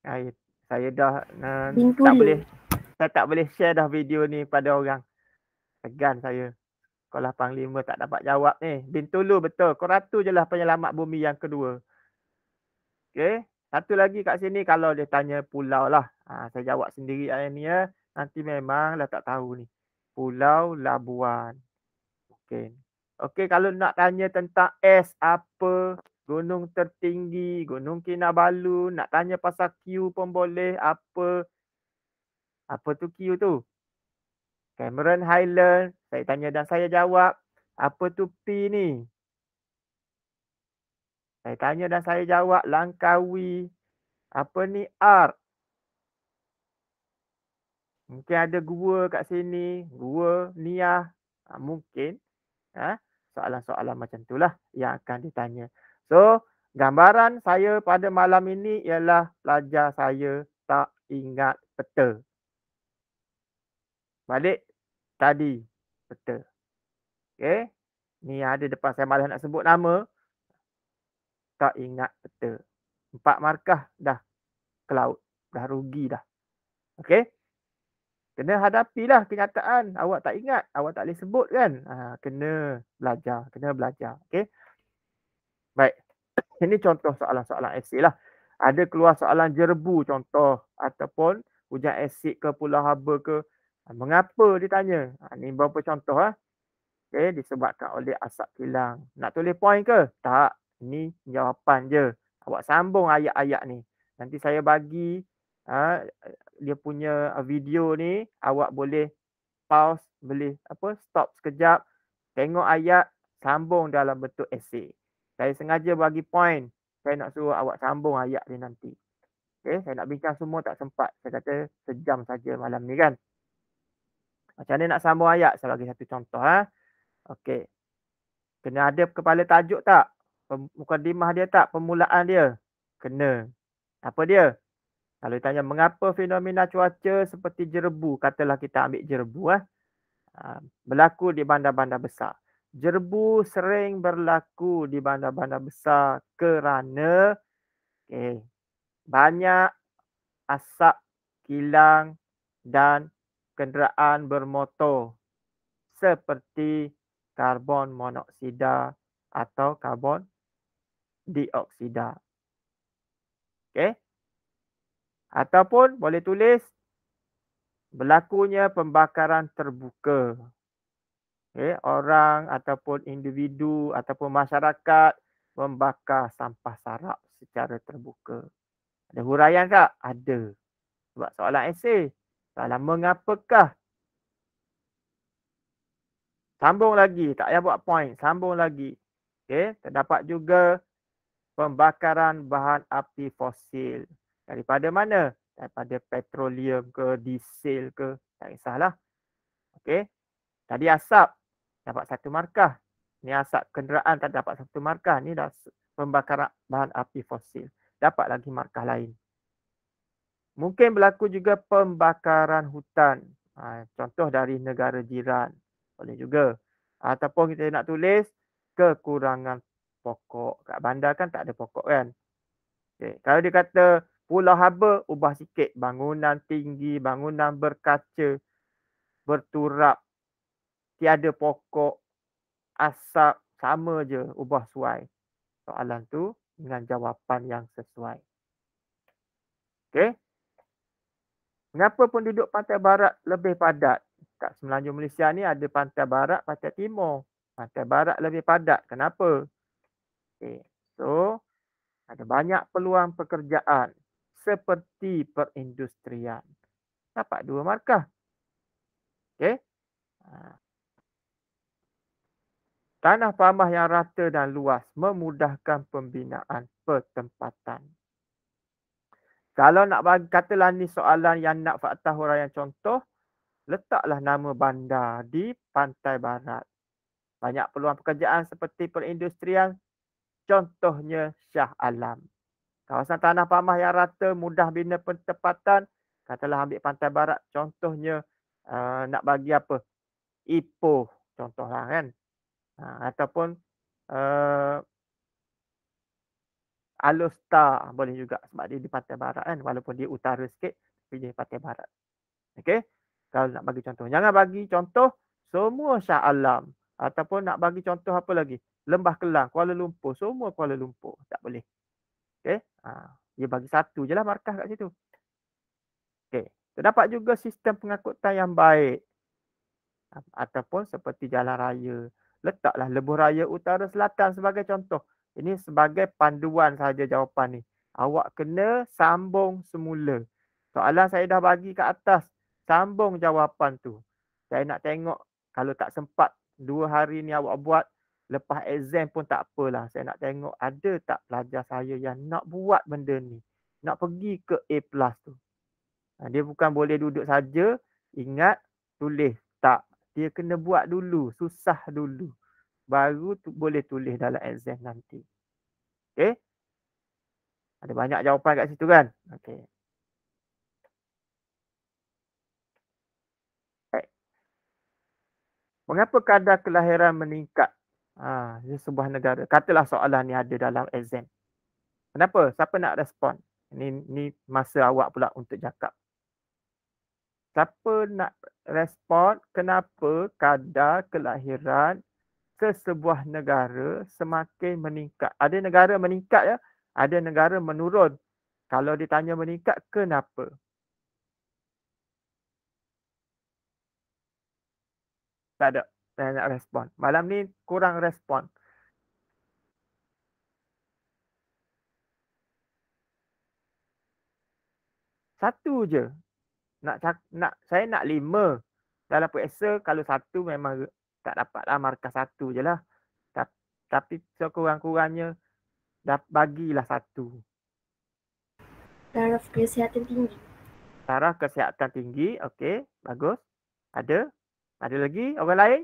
Saya, saya dah uh, tak boleh. Saya tak boleh share dah video ni pada orang. Segan saya. Kalau Panglima tak dapat jawab ni. Bintulu betul. Koratu je lah penyelamat bumi yang kedua. Okay. Satu lagi kat sini kalau dia tanya pulau lah. Ha, saya jawab sendiri yang ni ya. Nanti memang dah tak tahu ni. Pulau Labuan. Okay. Okay kalau nak tanya tentang S apa. Gunung tertinggi. Gunung Kinabalu. Nak tanya pasal Q pun boleh. Apa. Apa tu Q tu? Cameron Highland. Saya tanya dan saya jawab, apa tu P ni? Saya tanya dan saya jawab, Langkawi. Apa ni R? Mungkin ada gua kat sini, gua, niah. Ha, mungkin. Ha? Soalan-soalan macam lah yang akan ditanya. So, gambaran saya pada malam ini ialah pelajar saya tak ingat peta. Balik tadi peta. Okey. Ni ada depan saya malah nak sebut nama. Tak ingat peta. Empat markah dah ke laut. Dah rugi dah. Okey. Kena hadapilah kenyataan. Awak tak ingat. Awak tak boleh sebut kan. Ha, kena belajar. Kena belajar. Okey. Baik. <coughs> Ini contoh soalan-soalan esik lah. Ada keluar soalan jerbu contoh. Ataupun hujan esik ke pulau haba ke. Ah, mengapa dia tanya? Ha, ni beberapa contoh. Ha? Ah? Okay, disebabkan oleh asap kilang. Nak tulis poin ke? Tak. Ni jawapan je. Awak sambung ayat-ayat ni. Nanti saya bagi ha, dia punya video ni. Awak boleh pause, boleh apa, stop sekejap. Tengok ayat, sambung dalam bentuk esay. Saya sengaja bagi poin. Saya nak suruh awak sambung ayat ni nanti. Okay, saya nak bincang semua tak sempat. Saya kata sejam saja malam ni kan. Macam mana nak sambung ayat? Saya bagi satu contoh. Ha? Eh. Okey. Kena ada kepala tajuk tak? Muka dimah dia tak? Pemulaan dia? Kena. Apa dia? Kalau ditanya mengapa fenomena cuaca seperti jerebu? Katalah kita ambil jerebu. Eh. Ha? Berlaku di bandar-bandar besar. Jerbu sering berlaku di bandar-bandar besar kerana okay, banyak asap kilang dan kenderaan bermotor seperti karbon monoksida atau karbon dioksida. Okey. Ataupun boleh tulis berlakunya pembakaran terbuka. Okey, orang ataupun individu ataupun masyarakat membakar sampah sarap secara terbuka. Ada huraian tak? Ada. Sebab soalan esei. Taala mengapakah Sambung lagi, tak payah buat point. Sambung lagi. Okay. Terdapat juga pembakaran bahan api fosil. Daripada mana? Daripada petroleum ke, diesel ke. Tak kisahlah. Okay. Tadi asap dapat satu markah. Ni asap kenderaan tak dapat satu markah. Ni dah pembakaran bahan api fosil. Dapat lagi markah lain. Mungkin berlaku juga pembakaran hutan. Ha, contoh dari negara jiran. Boleh juga. Ha, ataupun kita nak tulis kekurangan pokok. Kat bandar kan tak ada pokok kan. Okay. Kalau dia kata pulau haba, ubah sikit. Bangunan tinggi, bangunan berkaca, berturap. Tiada pokok, asap, sama je ubah suai. Soalan tu dengan jawapan yang sesuai. Okay. Mengapa penduduk pantai barat lebih padat? Kat Semenanjung Malaysia ni ada pantai barat, pantai timur. Pantai barat lebih padat. Kenapa? Okay. So, ada banyak peluang pekerjaan seperti perindustrian. Dapat dua markah. Okay. Ha. Tanah pamah yang rata dan luas memudahkan pembinaan pertempatan kalau nak bagi, katalah ni soalan yang nak fakta huraian yang contoh, letaklah nama bandar di pantai barat. Banyak peluang pekerjaan seperti perindustrian, contohnya Shah Alam. Kawasan tanah pamah yang rata, mudah bina pentempatan, katalah ambil pantai barat, contohnya uh, nak bagi apa? Ipoh, contohlah kan. Ha, ataupun uh, Alostar boleh juga sebab dia di pantai barat kan walaupun dia utara sikit tapi dia di pantai barat. Okey. Kalau nak bagi contoh, jangan bagi contoh semua Shah Alam ataupun nak bagi contoh apa lagi? Lembah Kelang, Kuala Lumpur, semua Kuala Lumpur. Tak boleh. Okey. Ha. dia bagi satu je lah markah kat situ. Okey. Terdapat juga sistem pengangkutan yang baik. Ataupun seperti jalan raya. Letaklah lebuh raya utara selatan sebagai contoh. Ini sebagai panduan saja jawapan ni. Awak kena sambung semula. Soalan saya dah bagi kat atas. Sambung jawapan tu. Saya nak tengok kalau tak sempat dua hari ni awak buat. Lepas exam pun tak apalah. Saya nak tengok ada tak pelajar saya yang nak buat benda ni. Nak pergi ke A plus tu. Ha, dia bukan boleh duduk saja. Ingat tulis. Tak. Dia kena buat dulu. Susah dulu baru tu, boleh tulis dalam exam nanti. Okey. Ada banyak jawapan kat situ kan? Okey. Mengapa kadar kelahiran meningkat? Ha, di sebuah negara. Katalah soalan ni ada dalam exam. Kenapa? Siapa nak respon? Ni, ni masa awak pula untuk jawab. Siapa nak respon kenapa kadar kelahiran ke sebuah negara semakin meningkat. Ada negara meningkat ya, ada negara menurun. Kalau ditanya meningkat, kenapa? Tak ada banyak respon. Malam ni kurang respon. Satu je. Nak, nak, saya nak lima. Dalam periksa kalau satu memang tak dapatlah markah satu je lah. Tapi sekurang-kurangnya dah bagilah satu. Taraf kesihatan tinggi. Taraf kesihatan tinggi. Okey. Bagus. Ada? Ada lagi orang lain?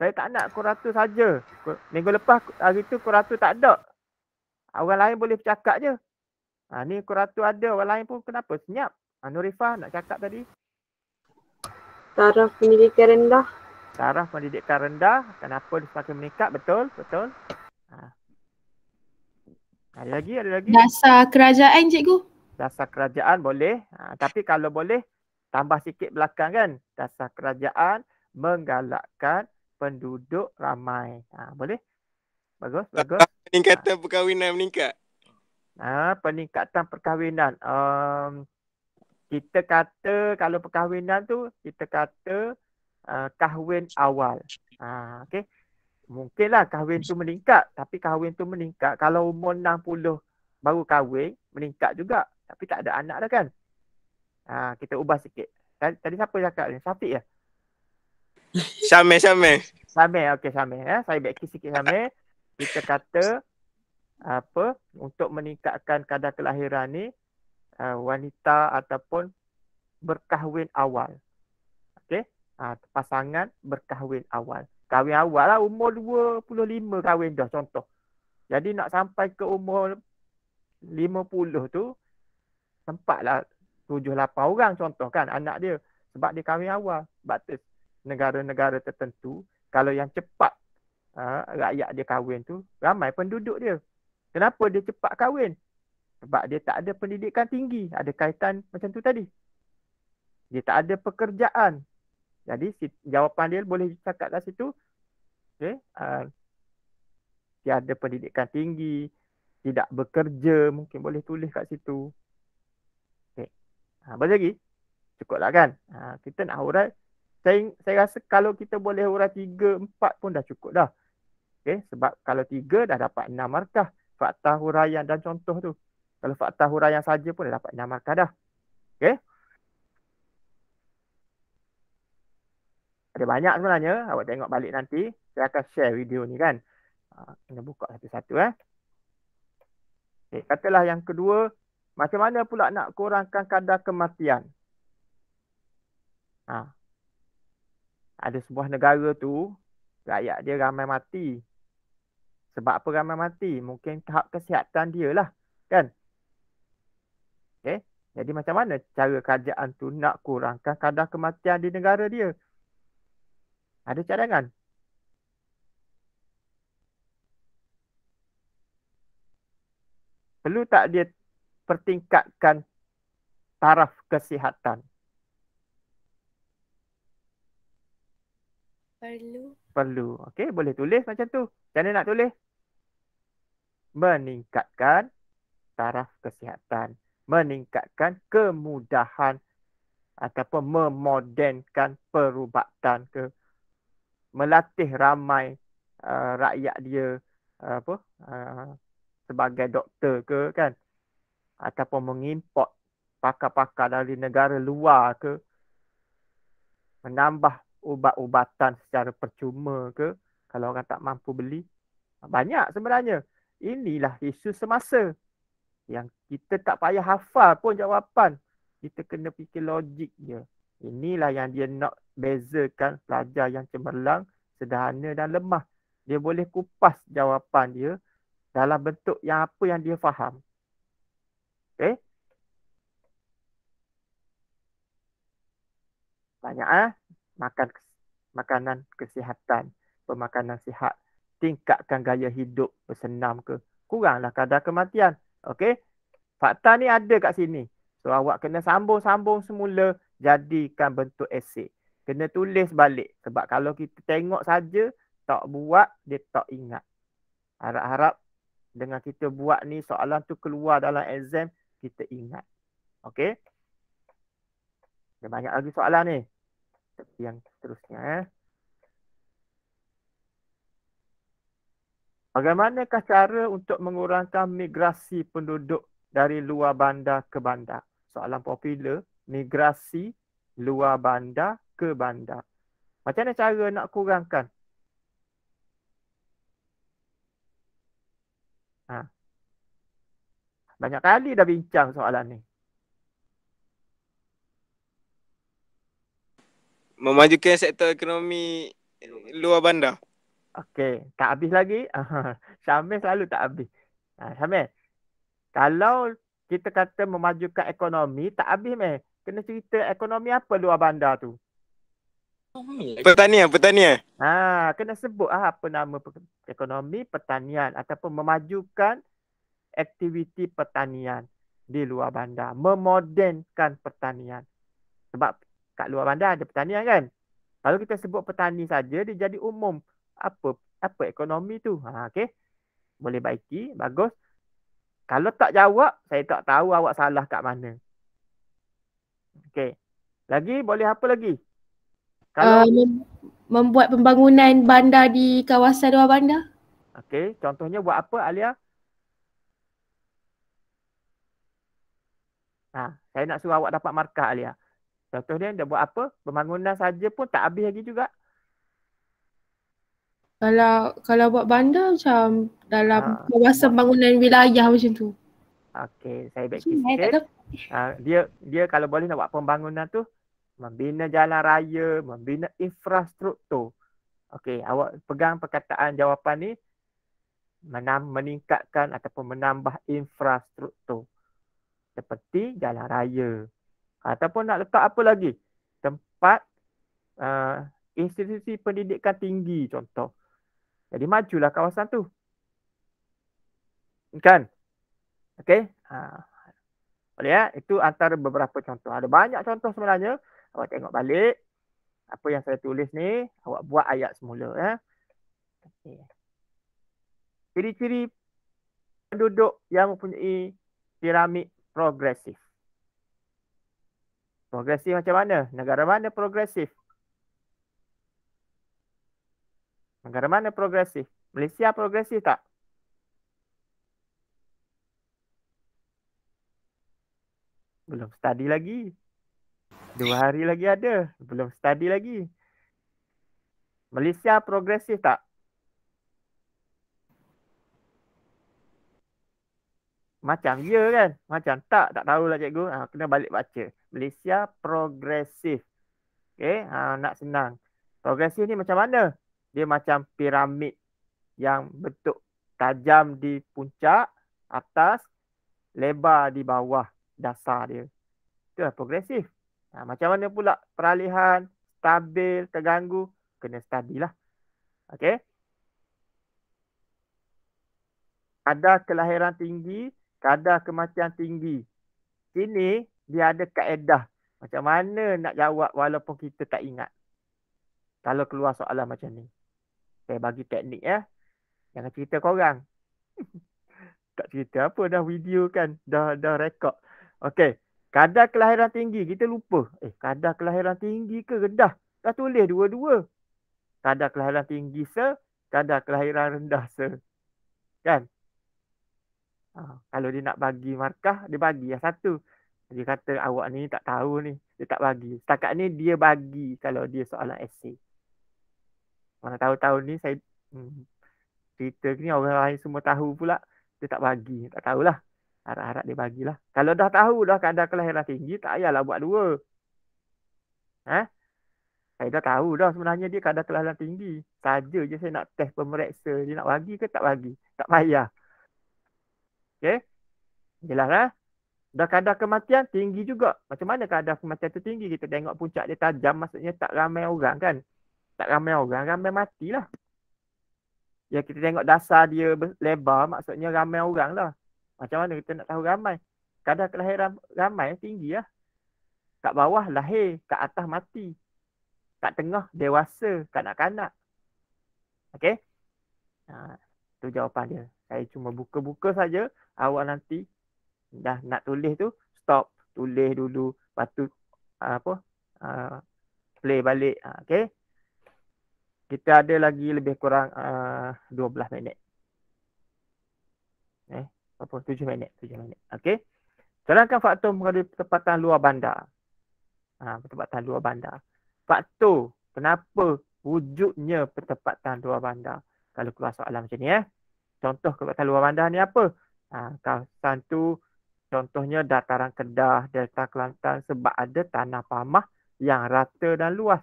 Saya tak nak kuratu saja. Minggu lepas hari tu kuratu tak ada. Orang lain boleh bercakap je. Ha, ni kuratu ada. Orang lain pun kenapa? Senyap. Ha, Nurifah nak cakap tadi. Taraf pendidikan rendah taraf pendidikan rendah kenapa dia semakin meningkat betul betul ha. ada lagi ada lagi dasar kerajaan cikgu dasar kerajaan boleh ha, tapi kalau boleh tambah sikit belakang kan dasar kerajaan menggalakkan penduduk ramai ha, boleh bagus bagus peningkatan ha. perkahwinan meningkat Ah ha, peningkatan perkahwinan. Um, kita kata kalau perkahwinan tu kita kata Uh, kahwin awal. Ha, ah, okay. Mungkinlah kahwin tu meningkat. Tapi kahwin tu meningkat. Kalau umur 60 baru kahwin, meningkat juga. Tapi tak ada anak dah kan. Ha, kita ubah sikit. Tadi, tadi siapa cakap ni? Safiq ya? Syamil, Syamil. Syamil, okey Syamil. Ya. Saya backkick sikit Syamil. Kita kata apa untuk meningkatkan kadar kelahiran ni uh, wanita ataupun berkahwin awal. Okey uh, pasangan berkahwin awal. Kahwin awal lah umur 25 kahwin dah contoh. Jadi nak sampai ke umur 50 tu sempatlah 7 8 orang contoh kan anak dia sebab dia kahwin awal. Baptis negara-negara tertentu kalau yang cepat uh, rakyat dia kahwin tu ramai penduduk dia. Kenapa dia cepat kahwin? Sebab dia tak ada pendidikan tinggi. Ada kaitan macam tu tadi. Dia tak ada pekerjaan. Jadi jawapan dia boleh cakap kat situ okay, uh, ah, Tiada pendidikan tinggi Tidak bekerja mungkin boleh tulis kat situ okay. ha, ah, Baru lagi Cukup lah kan ha, Kita nak urai saya, saya rasa kalau kita boleh urai tiga empat pun dah cukup dah okay, Sebab kalau tiga dah dapat enam markah Fakta huraian dan contoh tu Kalau fakta huraian saja pun dah dapat enam markah dah Okay ada banyak sebenarnya. Awak tengok balik nanti. Saya akan share video ni kan. Ha, kena buka satu-satu eh. Okay, eh, katalah yang kedua. Macam mana pula nak kurangkan kadar kematian? Ha. Ada sebuah negara tu. Rakyat dia ramai mati. Sebab apa ramai mati? Mungkin tahap kesihatan dia lah. Kan? Okay. Eh, jadi macam mana cara kerajaan tu nak kurangkan kadar kematian di negara dia? Ada cadangan. Perlu tak dia pertingkatkan taraf kesihatan? Perlu. Perlu. Okey, boleh tulis macam tu. Macam nak tulis? Meningkatkan taraf kesihatan. Meningkatkan kemudahan ataupun memodenkan perubatan ke melatih ramai uh, rakyat dia uh, apa uh, sebagai doktor ke kan ataupun mengimport pakar-pakar dari negara luar ke menambah ubat-ubatan secara percuma ke kalau orang tak mampu beli banyak sebenarnya inilah isu semasa yang kita tak payah hafal pun jawapan kita kena fikir logik dia Inilah yang dia nak bezakan pelajar yang cemerlang, sederhana dan lemah. Dia boleh kupas jawapan dia dalam bentuk yang apa yang dia faham. Okay. Banyak ah ha? makan makanan kesihatan, pemakanan sihat, tingkatkan gaya hidup, bersenam ke, kuranglah kadar kematian. Okay? Fakta ni ada kat sini. So awak kena sambung-sambung semula jadikan bentuk esei. Kena tulis balik. Sebab kalau kita tengok saja, tak buat, dia tak ingat. Harap-harap dengan kita buat ni soalan tu keluar dalam exam, kita ingat. Okay? Ada banyak lagi soalan ni. Tapi yang seterusnya. Eh. Bagaimanakah cara untuk mengurangkan migrasi penduduk dari luar bandar ke bandar? Soalan popular migrasi luar bandar ke bandar. Macam mana cara nak kurangkan? Ha. Banyak kali dah bincang soalan ni. Memajukan sektor ekonomi luar bandar. Okey, tak habis lagi. <laughs> Syamil selalu tak habis. Ha, Syamil, kalau kita kata memajukan ekonomi, tak habis meh kena cerita ekonomi apa luar bandar tu? Pertanian, pertanian. Ha, kena sebut ah apa nama ekonomi pertanian ataupun memajukan aktiviti pertanian di luar bandar, memodenkan pertanian. Sebab kat luar bandar ada pertanian kan? Kalau kita sebut petani saja dia jadi umum apa apa ekonomi tu. Ha okey. Boleh baiki, bagus. Kalau tak jawab, saya tak tahu awak salah kat mana. Okey. Lagi boleh apa lagi? Ah, kalau uh, membuat pembangunan bandar di kawasan luar bandar. Okey, contohnya buat apa Alia? Ha, saya nak suruh awak dapat markah Alia. Contohnya dia buat apa? Pembangunan saja pun tak habis lagi juga. Kalau kalau buat bandar macam dalam ha. kawasan buat. bangunan wilayah macam tu. Okay, saya back Cina, sikit. Uh, dia dia kalau boleh nak buat pembangunan tu, membina jalan raya, membina infrastruktur. Okay, awak pegang perkataan jawapan ni, menam, meningkatkan ataupun menambah infrastruktur. Seperti jalan raya. Ataupun nak letak apa lagi? Tempat uh, institusi pendidikan tinggi contoh. Jadi majulah kawasan tu. Kan? Okey. Ha. Boleh ya? Itu antara beberapa contoh. Ada banyak contoh sebenarnya. Awak tengok balik. Apa yang saya tulis ni. Awak buat ayat semula. Ya. Okay. Ciri-ciri penduduk yang mempunyai piramid progresif. Progresif macam mana? Negara mana progresif? Negara mana progresif? Malaysia progresif tak? Belum study lagi. Dua hari lagi ada. Belum study lagi. Malaysia progresif tak? Macam ya kan? Macam tak, tak tahulah cikgu. Ha, kena balik baca. Malaysia progresif. Okay, ha, nak senang. Progresif ni macam mana? Dia macam piramid yang bentuk tajam di puncak, atas, lebar di bawah dasar dia. Itu lah progresif. Ha, macam mana pula peralihan stabil, terganggu, kena stabil lah. Okay. Kadar kelahiran tinggi, kadar kematian tinggi. Sini dia ada kaedah. Macam mana nak jawab walaupun kita tak ingat. Kalau keluar soalan macam ni. Saya bagi teknik ya. Jangan cerita korang. <laughs> tak cerita apa dah video kan. Dah dah rekod. Okey. Kadar kelahiran tinggi. Kita lupa. Eh, kadar kelahiran tinggi ke rendah? Dah tulis dua-dua. Kadar kelahiran tinggi se, kadar kelahiran rendah se. Kan? Ha, kalau dia nak bagi markah, dia bagi yang satu. Dia kata awak ni tak tahu ni. Dia tak bagi. Setakat ni dia bagi kalau dia soalan essay. Mana tahu-tahu ni saya... Hmm, cerita ni orang lain semua tahu pula. Dia tak bagi. Tak tahulah harap-harap dia bagilah. Kalau dah tahu dah kadar kelahiran tinggi, tak payahlah buat dua. Ha? Saya dah tahu dah sebenarnya dia kadar kelahiran tinggi. Saja je saya nak test pemeriksa. Dia nak bagi ke tak bagi? Tak payah. Okey? Jelas lah. Dah kadar kematian tinggi juga. Macam mana kadar kematian tu tinggi? Kita tengok puncak dia tajam. Maksudnya tak ramai orang kan? Tak ramai orang. Ramai matilah. Ya kita tengok dasar dia lebar. Maksudnya ramai orang lah. Macam mana kita nak tahu ramai? Kadar kelahiran ramai eh, tinggi lah. Kat bawah lahir, kat atas mati. Kat tengah dewasa, kanak-kanak. Okay? Ha, tu jawapan dia. Saya cuma buka-buka saja. awal nanti dah nak tulis tu, stop. Tulis dulu. Lepas tu, ah, apa? Uh, play balik. Ha, okay? Kita ada lagi lebih kurang uh, 12 minit berapa? 7 minit, 7 minit. Okey. Jalankan faktor melalui pertempatan luar bandar. Ha, pertempatan luar bandar. Faktor kenapa wujudnya pertempatan luar bandar. Kalau keluar soalan macam ni eh. Contoh pertempatan luar bandar ni apa? Ha, kawasan tu contohnya dataran Kedah, Delta Kelantan sebab ada tanah pamah yang rata dan luas.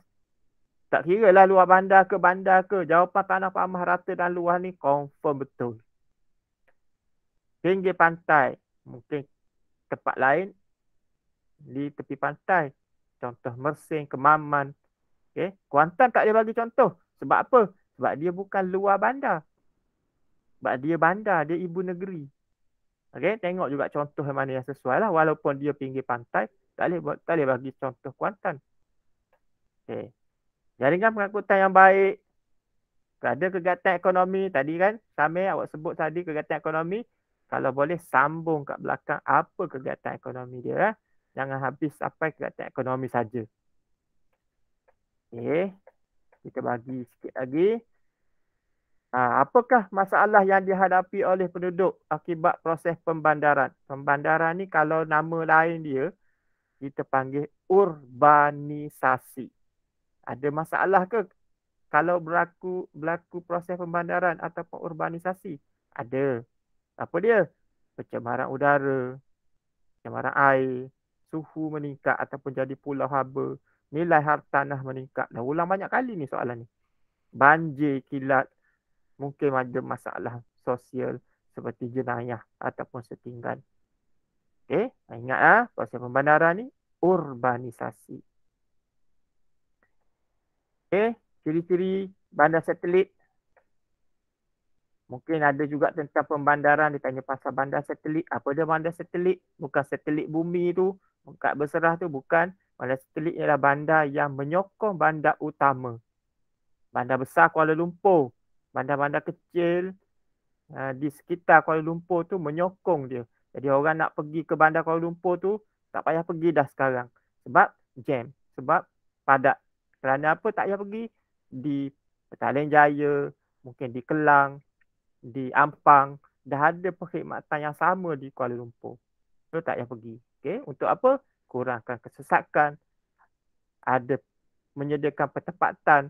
Tak kira lah luar bandar ke bandar ke. Jawapan tanah pamah rata dan luas ni confirm betul pinggir pantai, mungkin tempat lain di tepi pantai. Contoh Mersing, Kemaman. Okay. Kuantan tak dia bagi contoh. Sebab apa? Sebab dia bukan luar bandar. Sebab dia bandar, dia ibu negeri. Okay. Tengok juga contoh yang mana yang sesuai lah. Walaupun dia pinggir pantai, tak boleh, tak boleh bagi contoh Kuantan. Okay. Jaringan pengangkutan yang baik. Ada kegiatan ekonomi tadi kan. Samir awak sebut tadi kegiatan ekonomi kalau boleh sambung kat belakang apa kegiatan ekonomi dia. Eh? Jangan habis sampai kegiatan ekonomi saja. Okey. Kita bagi sikit lagi. Ha, apakah masalah yang dihadapi oleh penduduk akibat proses pembandaran? Pembandaran ni kalau nama lain dia, kita panggil urbanisasi. Ada masalah ke kalau berlaku berlaku proses pembandaran ataupun urbanisasi? Ada apa dia? Pencemaran udara, pencemaran air, suhu meningkat ataupun jadi pulau haba, nilai hartanah meningkat. Dah ulang banyak kali ni soalan ni. Banjir, kilat, mungkin ada masalah sosial seperti jenayah ataupun setinggan. Okey, eh, ingatlah pasal pembandaran ni urbanisasi. Okey, eh, ciri-ciri bandar satelit Mungkin ada juga tentang pembandaran, dia tanya pasal bandar satelit. Apa dia bandar satelit? Bukan satelit bumi tu, bukan berserah tu, bukan. Bandar satelit ialah bandar yang menyokong bandar utama. Bandar besar Kuala Lumpur, bandar-bandar kecil uh, di sekitar Kuala Lumpur tu menyokong dia. Jadi orang nak pergi ke bandar Kuala Lumpur tu, tak payah pergi dah sekarang. Sebab jam, sebab padat. Kerana apa tak payah pergi? Di Petaling Jaya, mungkin di Kelang, di Ampang dah ada perkhidmatan yang sama di Kuala Lumpur. Tu tak payah pergi. Okey, untuk apa? Kurangkan kesesakan. Ada menyediakan pertempatan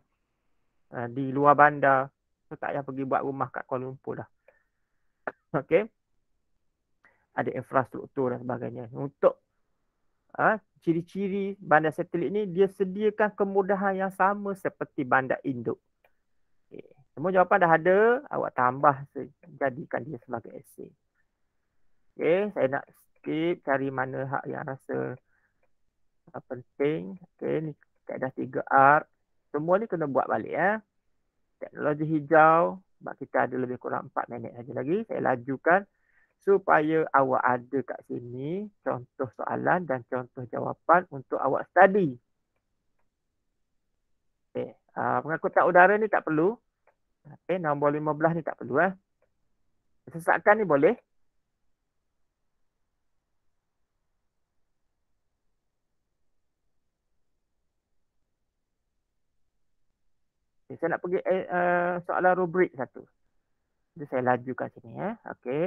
uh, eh, di luar bandar. Tu tak payah pergi buat rumah kat Kuala Lumpur dah. Okey. Ada infrastruktur dan sebagainya. Untuk uh, ciri-ciri bandar satelit ni dia sediakan kemudahan yang sama seperti bandar induk. Semua jawapan dah ada, awak tambah jadikan dia sebagai esei. Okey, saya nak skip cari mana hak yang rasa ah, penting. Okey, ni kaedah 3R. Semua ni kena buat balik ya. Eh. Teknologi hijau, sebab kita ada lebih kurang 4 minit saja lagi. Saya lajukan supaya awak ada kat sini contoh soalan dan contoh jawapan untuk awak study. Okey, ah, pengakutan udara ni tak perlu. Okay, eh, nombor 15 ni tak perlu. Eh. Sesakan ni boleh. Okay, eh, saya nak pergi uh, soalan rubrik satu. Jadi saya lajukan sini. Eh. Okay.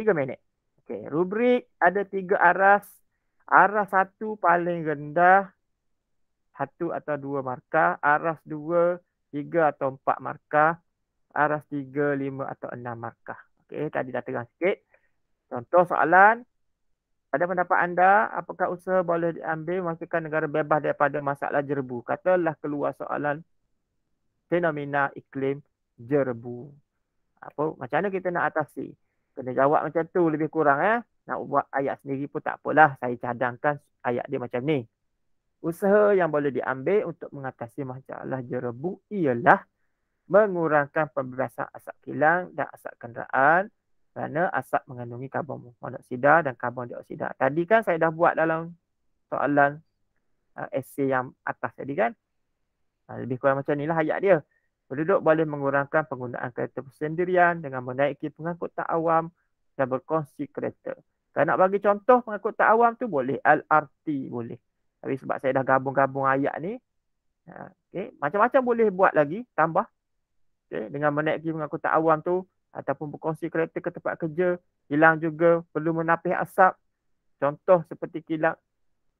Tiga minit. Okay, rubrik ada tiga aras. Aras satu paling rendah satu atau dua markah, aras dua, tiga atau empat markah, aras tiga, lima atau enam markah. Okey, tadi dah terang sikit. Contoh soalan, pada pendapat anda, apakah usaha boleh diambil memastikan negara bebas daripada masalah jerbu? Katalah keluar soalan fenomena iklim jerbu. Apa, macam mana kita nak atasi? Kena jawab macam tu lebih kurang Eh? Nak buat ayat sendiri pun tak apalah. Saya cadangkan ayat dia macam ni. Usaha yang boleh diambil untuk mengatasi masalah jerebu ialah mengurangkan pembebasan asap kilang dan asap kenderaan kerana asap mengandungi karbon monoksida dan karbon dioksida. Tadi kan saya dah buat dalam soalan uh, esei yang atas tadi kan. Uh, lebih kurang macam inilah ayat dia. Penduduk boleh mengurangkan penggunaan kereta persendirian dengan menaiki pengangkutan awam dan berkongsi kereta. Kalau nak bagi contoh pengangkutan awam tu boleh LRT boleh. Tapi sebab saya dah gabung-gabung ayat ni. Ha, okay. Macam-macam boleh buat lagi. Tambah. Okay. Dengan menaiki mengakutan awam tu. Ataupun berkongsi kereta ke tempat kerja. Hilang juga. Perlu menapih asap. Contoh seperti kilang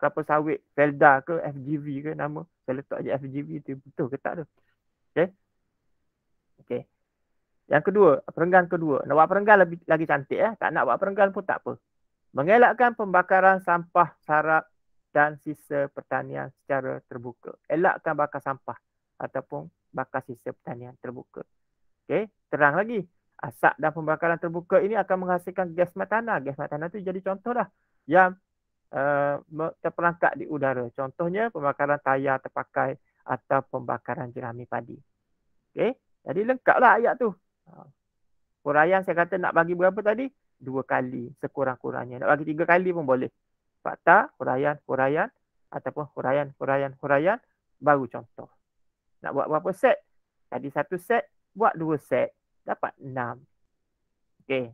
kelapa sawit. Felda ke FGV ke nama. Saya letak je FGV tu. Betul ke tak tu. Okay. Okay. Yang kedua. Perenggan kedua. Nak buat perenggan lebih, lagi cantik. Eh. Tak nak buat perenggan pun tak apa. Mengelakkan pembakaran sampah sarap dan sisa pertanian secara terbuka. Elakkan bakar sampah ataupun bakar sisa pertanian terbuka. Okey, terang lagi. Asap dan pembakaran terbuka ini akan menghasilkan gas metana. Gas metana tu jadi contohlah yang uh, terperangkap di udara. Contohnya pembakaran tayar terpakai atau pembakaran jerami padi. Okey, jadi lengkaplah ayat tu. Huraian ha. saya kata nak bagi berapa tadi? Dua kali sekurang-kurangnya. Nak bagi tiga kali pun boleh fakta, huraian, huraian ataupun huraian, huraian, huraian baru contoh. Nak buat berapa set? Tadi satu set, buat dua set. Dapat enam. Okey.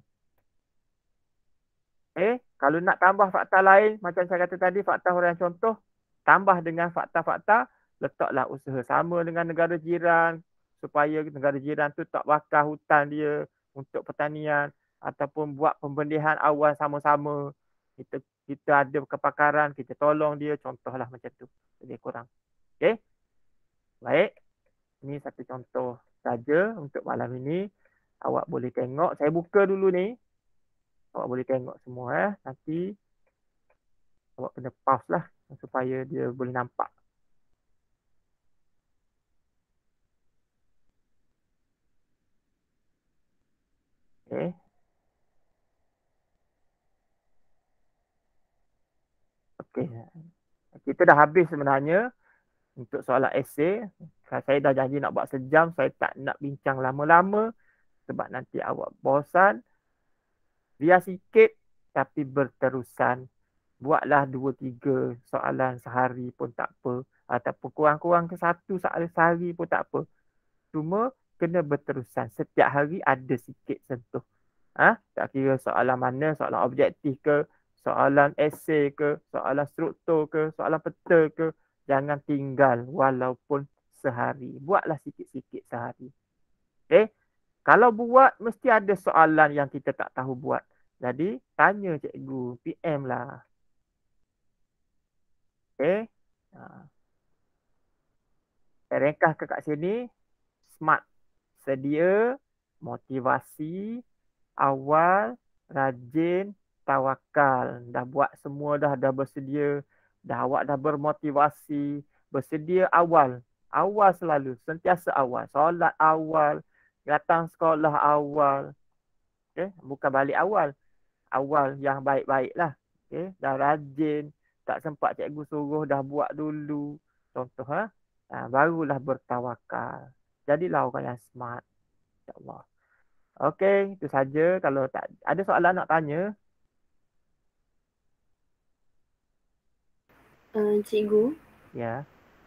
Eh, kalau nak tambah fakta lain, macam saya kata tadi, fakta huraian contoh, tambah dengan fakta-fakta, letaklah usaha sama dengan negara jiran supaya negara jiran tu tak bakar hutan dia untuk pertanian ataupun buat pembendihan awal sama-sama kita kita ada kepakaran kita tolong dia contohlah macam tu lebih kurang okey baik ini satu contoh saja untuk malam ini awak boleh tengok saya buka dulu ni awak boleh tengok semua eh nanti awak kena pause lah supaya dia boleh nampak kita dah habis sebenarnya untuk soalan esay. Saya dah janji nak buat sejam. Saya tak nak bincang lama-lama sebab nanti awak bosan. Biar sikit tapi berterusan. Buatlah dua tiga soalan sehari pun tak apa. Ataupun kurang-kurang ke satu soalan sehari pun tak apa. Cuma kena berterusan. Setiap hari ada sikit sentuh. Ha? Tak kira soalan mana, soalan objektif ke, soalan esay ke, soalan struktur ke, soalan peta ke, jangan tinggal walaupun sehari. Buatlah sikit-sikit sehari. Okay? Eh, kalau buat, mesti ada soalan yang kita tak tahu buat. Jadi, tanya cikgu, PM lah. Okay? Eh, ha. Saya ke kat sini. Smart. Sedia. Motivasi. Awal. Rajin. Tawakal, dah buat semua dah, dah bersedia, dah awak dah bermotivasi, bersedia awal, awal selalu, sentiasa awal, solat awal, datang sekolah awal, okay? bukan balik awal, awal yang baik-baik lah, okay? dah rajin, tak sempat cikgu suruh, dah buat dulu, contoh, ha? ha barulah bertawakal, jadilah orang yang smart, insyaAllah. Okey, itu saja. Kalau tak ada soalan nak tanya, Eh, cikgu. Ya. Yeah.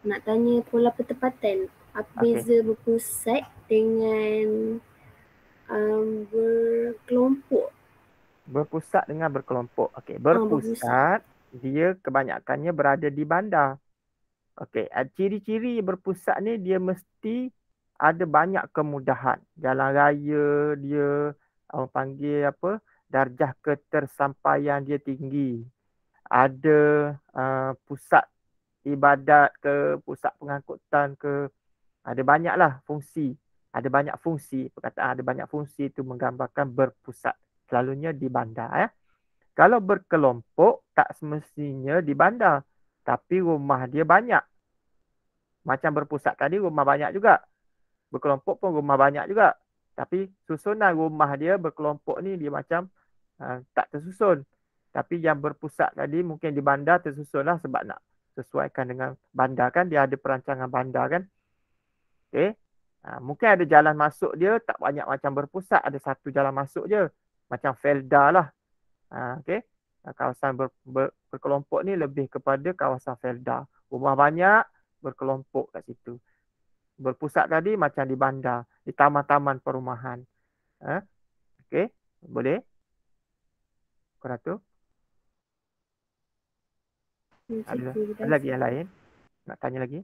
Nak tanya pola pertempatan. Apa okay. beza buku set dengan um, berkelompok? Berpusat dengan berkelompok. Okey, berpusat, oh, berpusat dia kebanyakannya berada di bandar. Okey, eh, ciri-ciri berpusat ni dia mesti ada banyak kemudahan. Jalan raya dia orang panggil apa? Darjah ketersampaian dia tinggi ada uh, pusat ibadat ke pusat pengangkutan ke ada banyaklah fungsi ada banyak fungsi perkataan ada banyak fungsi itu menggambarkan berpusat selalunya di bandar ya kalau berkelompok tak semestinya di bandar tapi rumah dia banyak macam berpusat tadi rumah banyak juga berkelompok pun rumah banyak juga tapi susunan rumah dia berkelompok ni dia macam uh, tak tersusun tapi yang berpusat tadi mungkin di bandar tersusunlah sebab nak sesuaikan dengan bandar kan. Dia ada perancangan bandar kan. Okay. Ha, mungkin ada jalan masuk dia tak banyak macam berpusat. Ada satu jalan masuk je. Macam Felda lah. Ha, okay. Ha, kawasan ber, ber, berkelompok ni lebih kepada kawasan Felda. Rumah banyak berkelompok kat situ. Berpusat tadi macam di bandar. Di taman-taman perumahan. Ha? Okay. Boleh? Kau tu? Ada, ada lagi yang lain? Nak tanya lagi?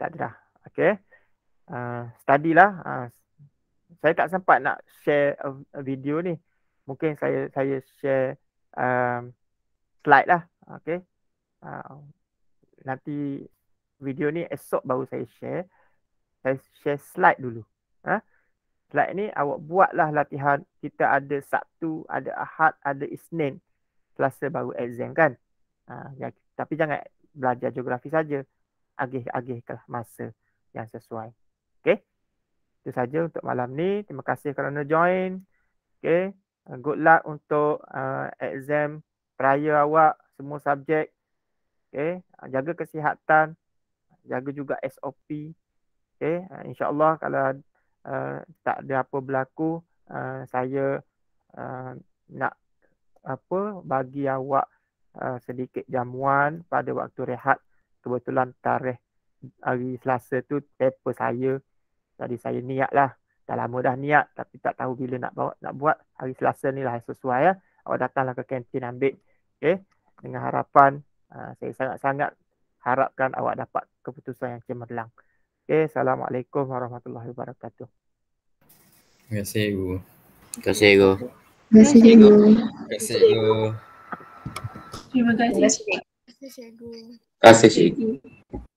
Tak ada dah. Okay. Uh, ah, study lah. Uh, saya tak sempat nak share a video ni. Mungkin saya saya share um, slide lah. Okay. Uh, nanti video ni esok baru saya share. Saya share slide dulu. Huh? Selepas ni awak buatlah latihan kita ada Sabtu, ada Ahad, ada Isnin. Selasa baru exam kan. Ha, ya, tapi jangan belajar geografi saja. Agih-agih ke masa yang sesuai. Okey? Itu saja untuk malam ni. Terima kasih kerana join. Okey? Good luck untuk uh, exam peraya awak semua subjek. Okey? Jaga kesihatan. Jaga juga SOP. Okey? Uh, InsyaAllah kalau Eh, tak ada apa berlaku uh, saya uh, nak apa bagi awak uh, sedikit jamuan pada waktu rehat kebetulan tarikh hari Selasa tu paper saya tadi saya niatlah dah lama dah niat tapi tak tahu bila nak bawa nak buat hari Selasa ni lah sesuai ya awak datanglah ke kantin ambil okey dengan harapan uh, saya sangat-sangat harapkan awak dapat keputusan yang cemerlang. Okay, Assalamualaikum warahmatullahi wabarakatuh. Terima kasih Ibu. Terima kasih Ibu. Terima kasih Ibu. Terima kasih Ibu. Terima kasih Ibu. Terima kasih Ibu. Terima kasih Ibu.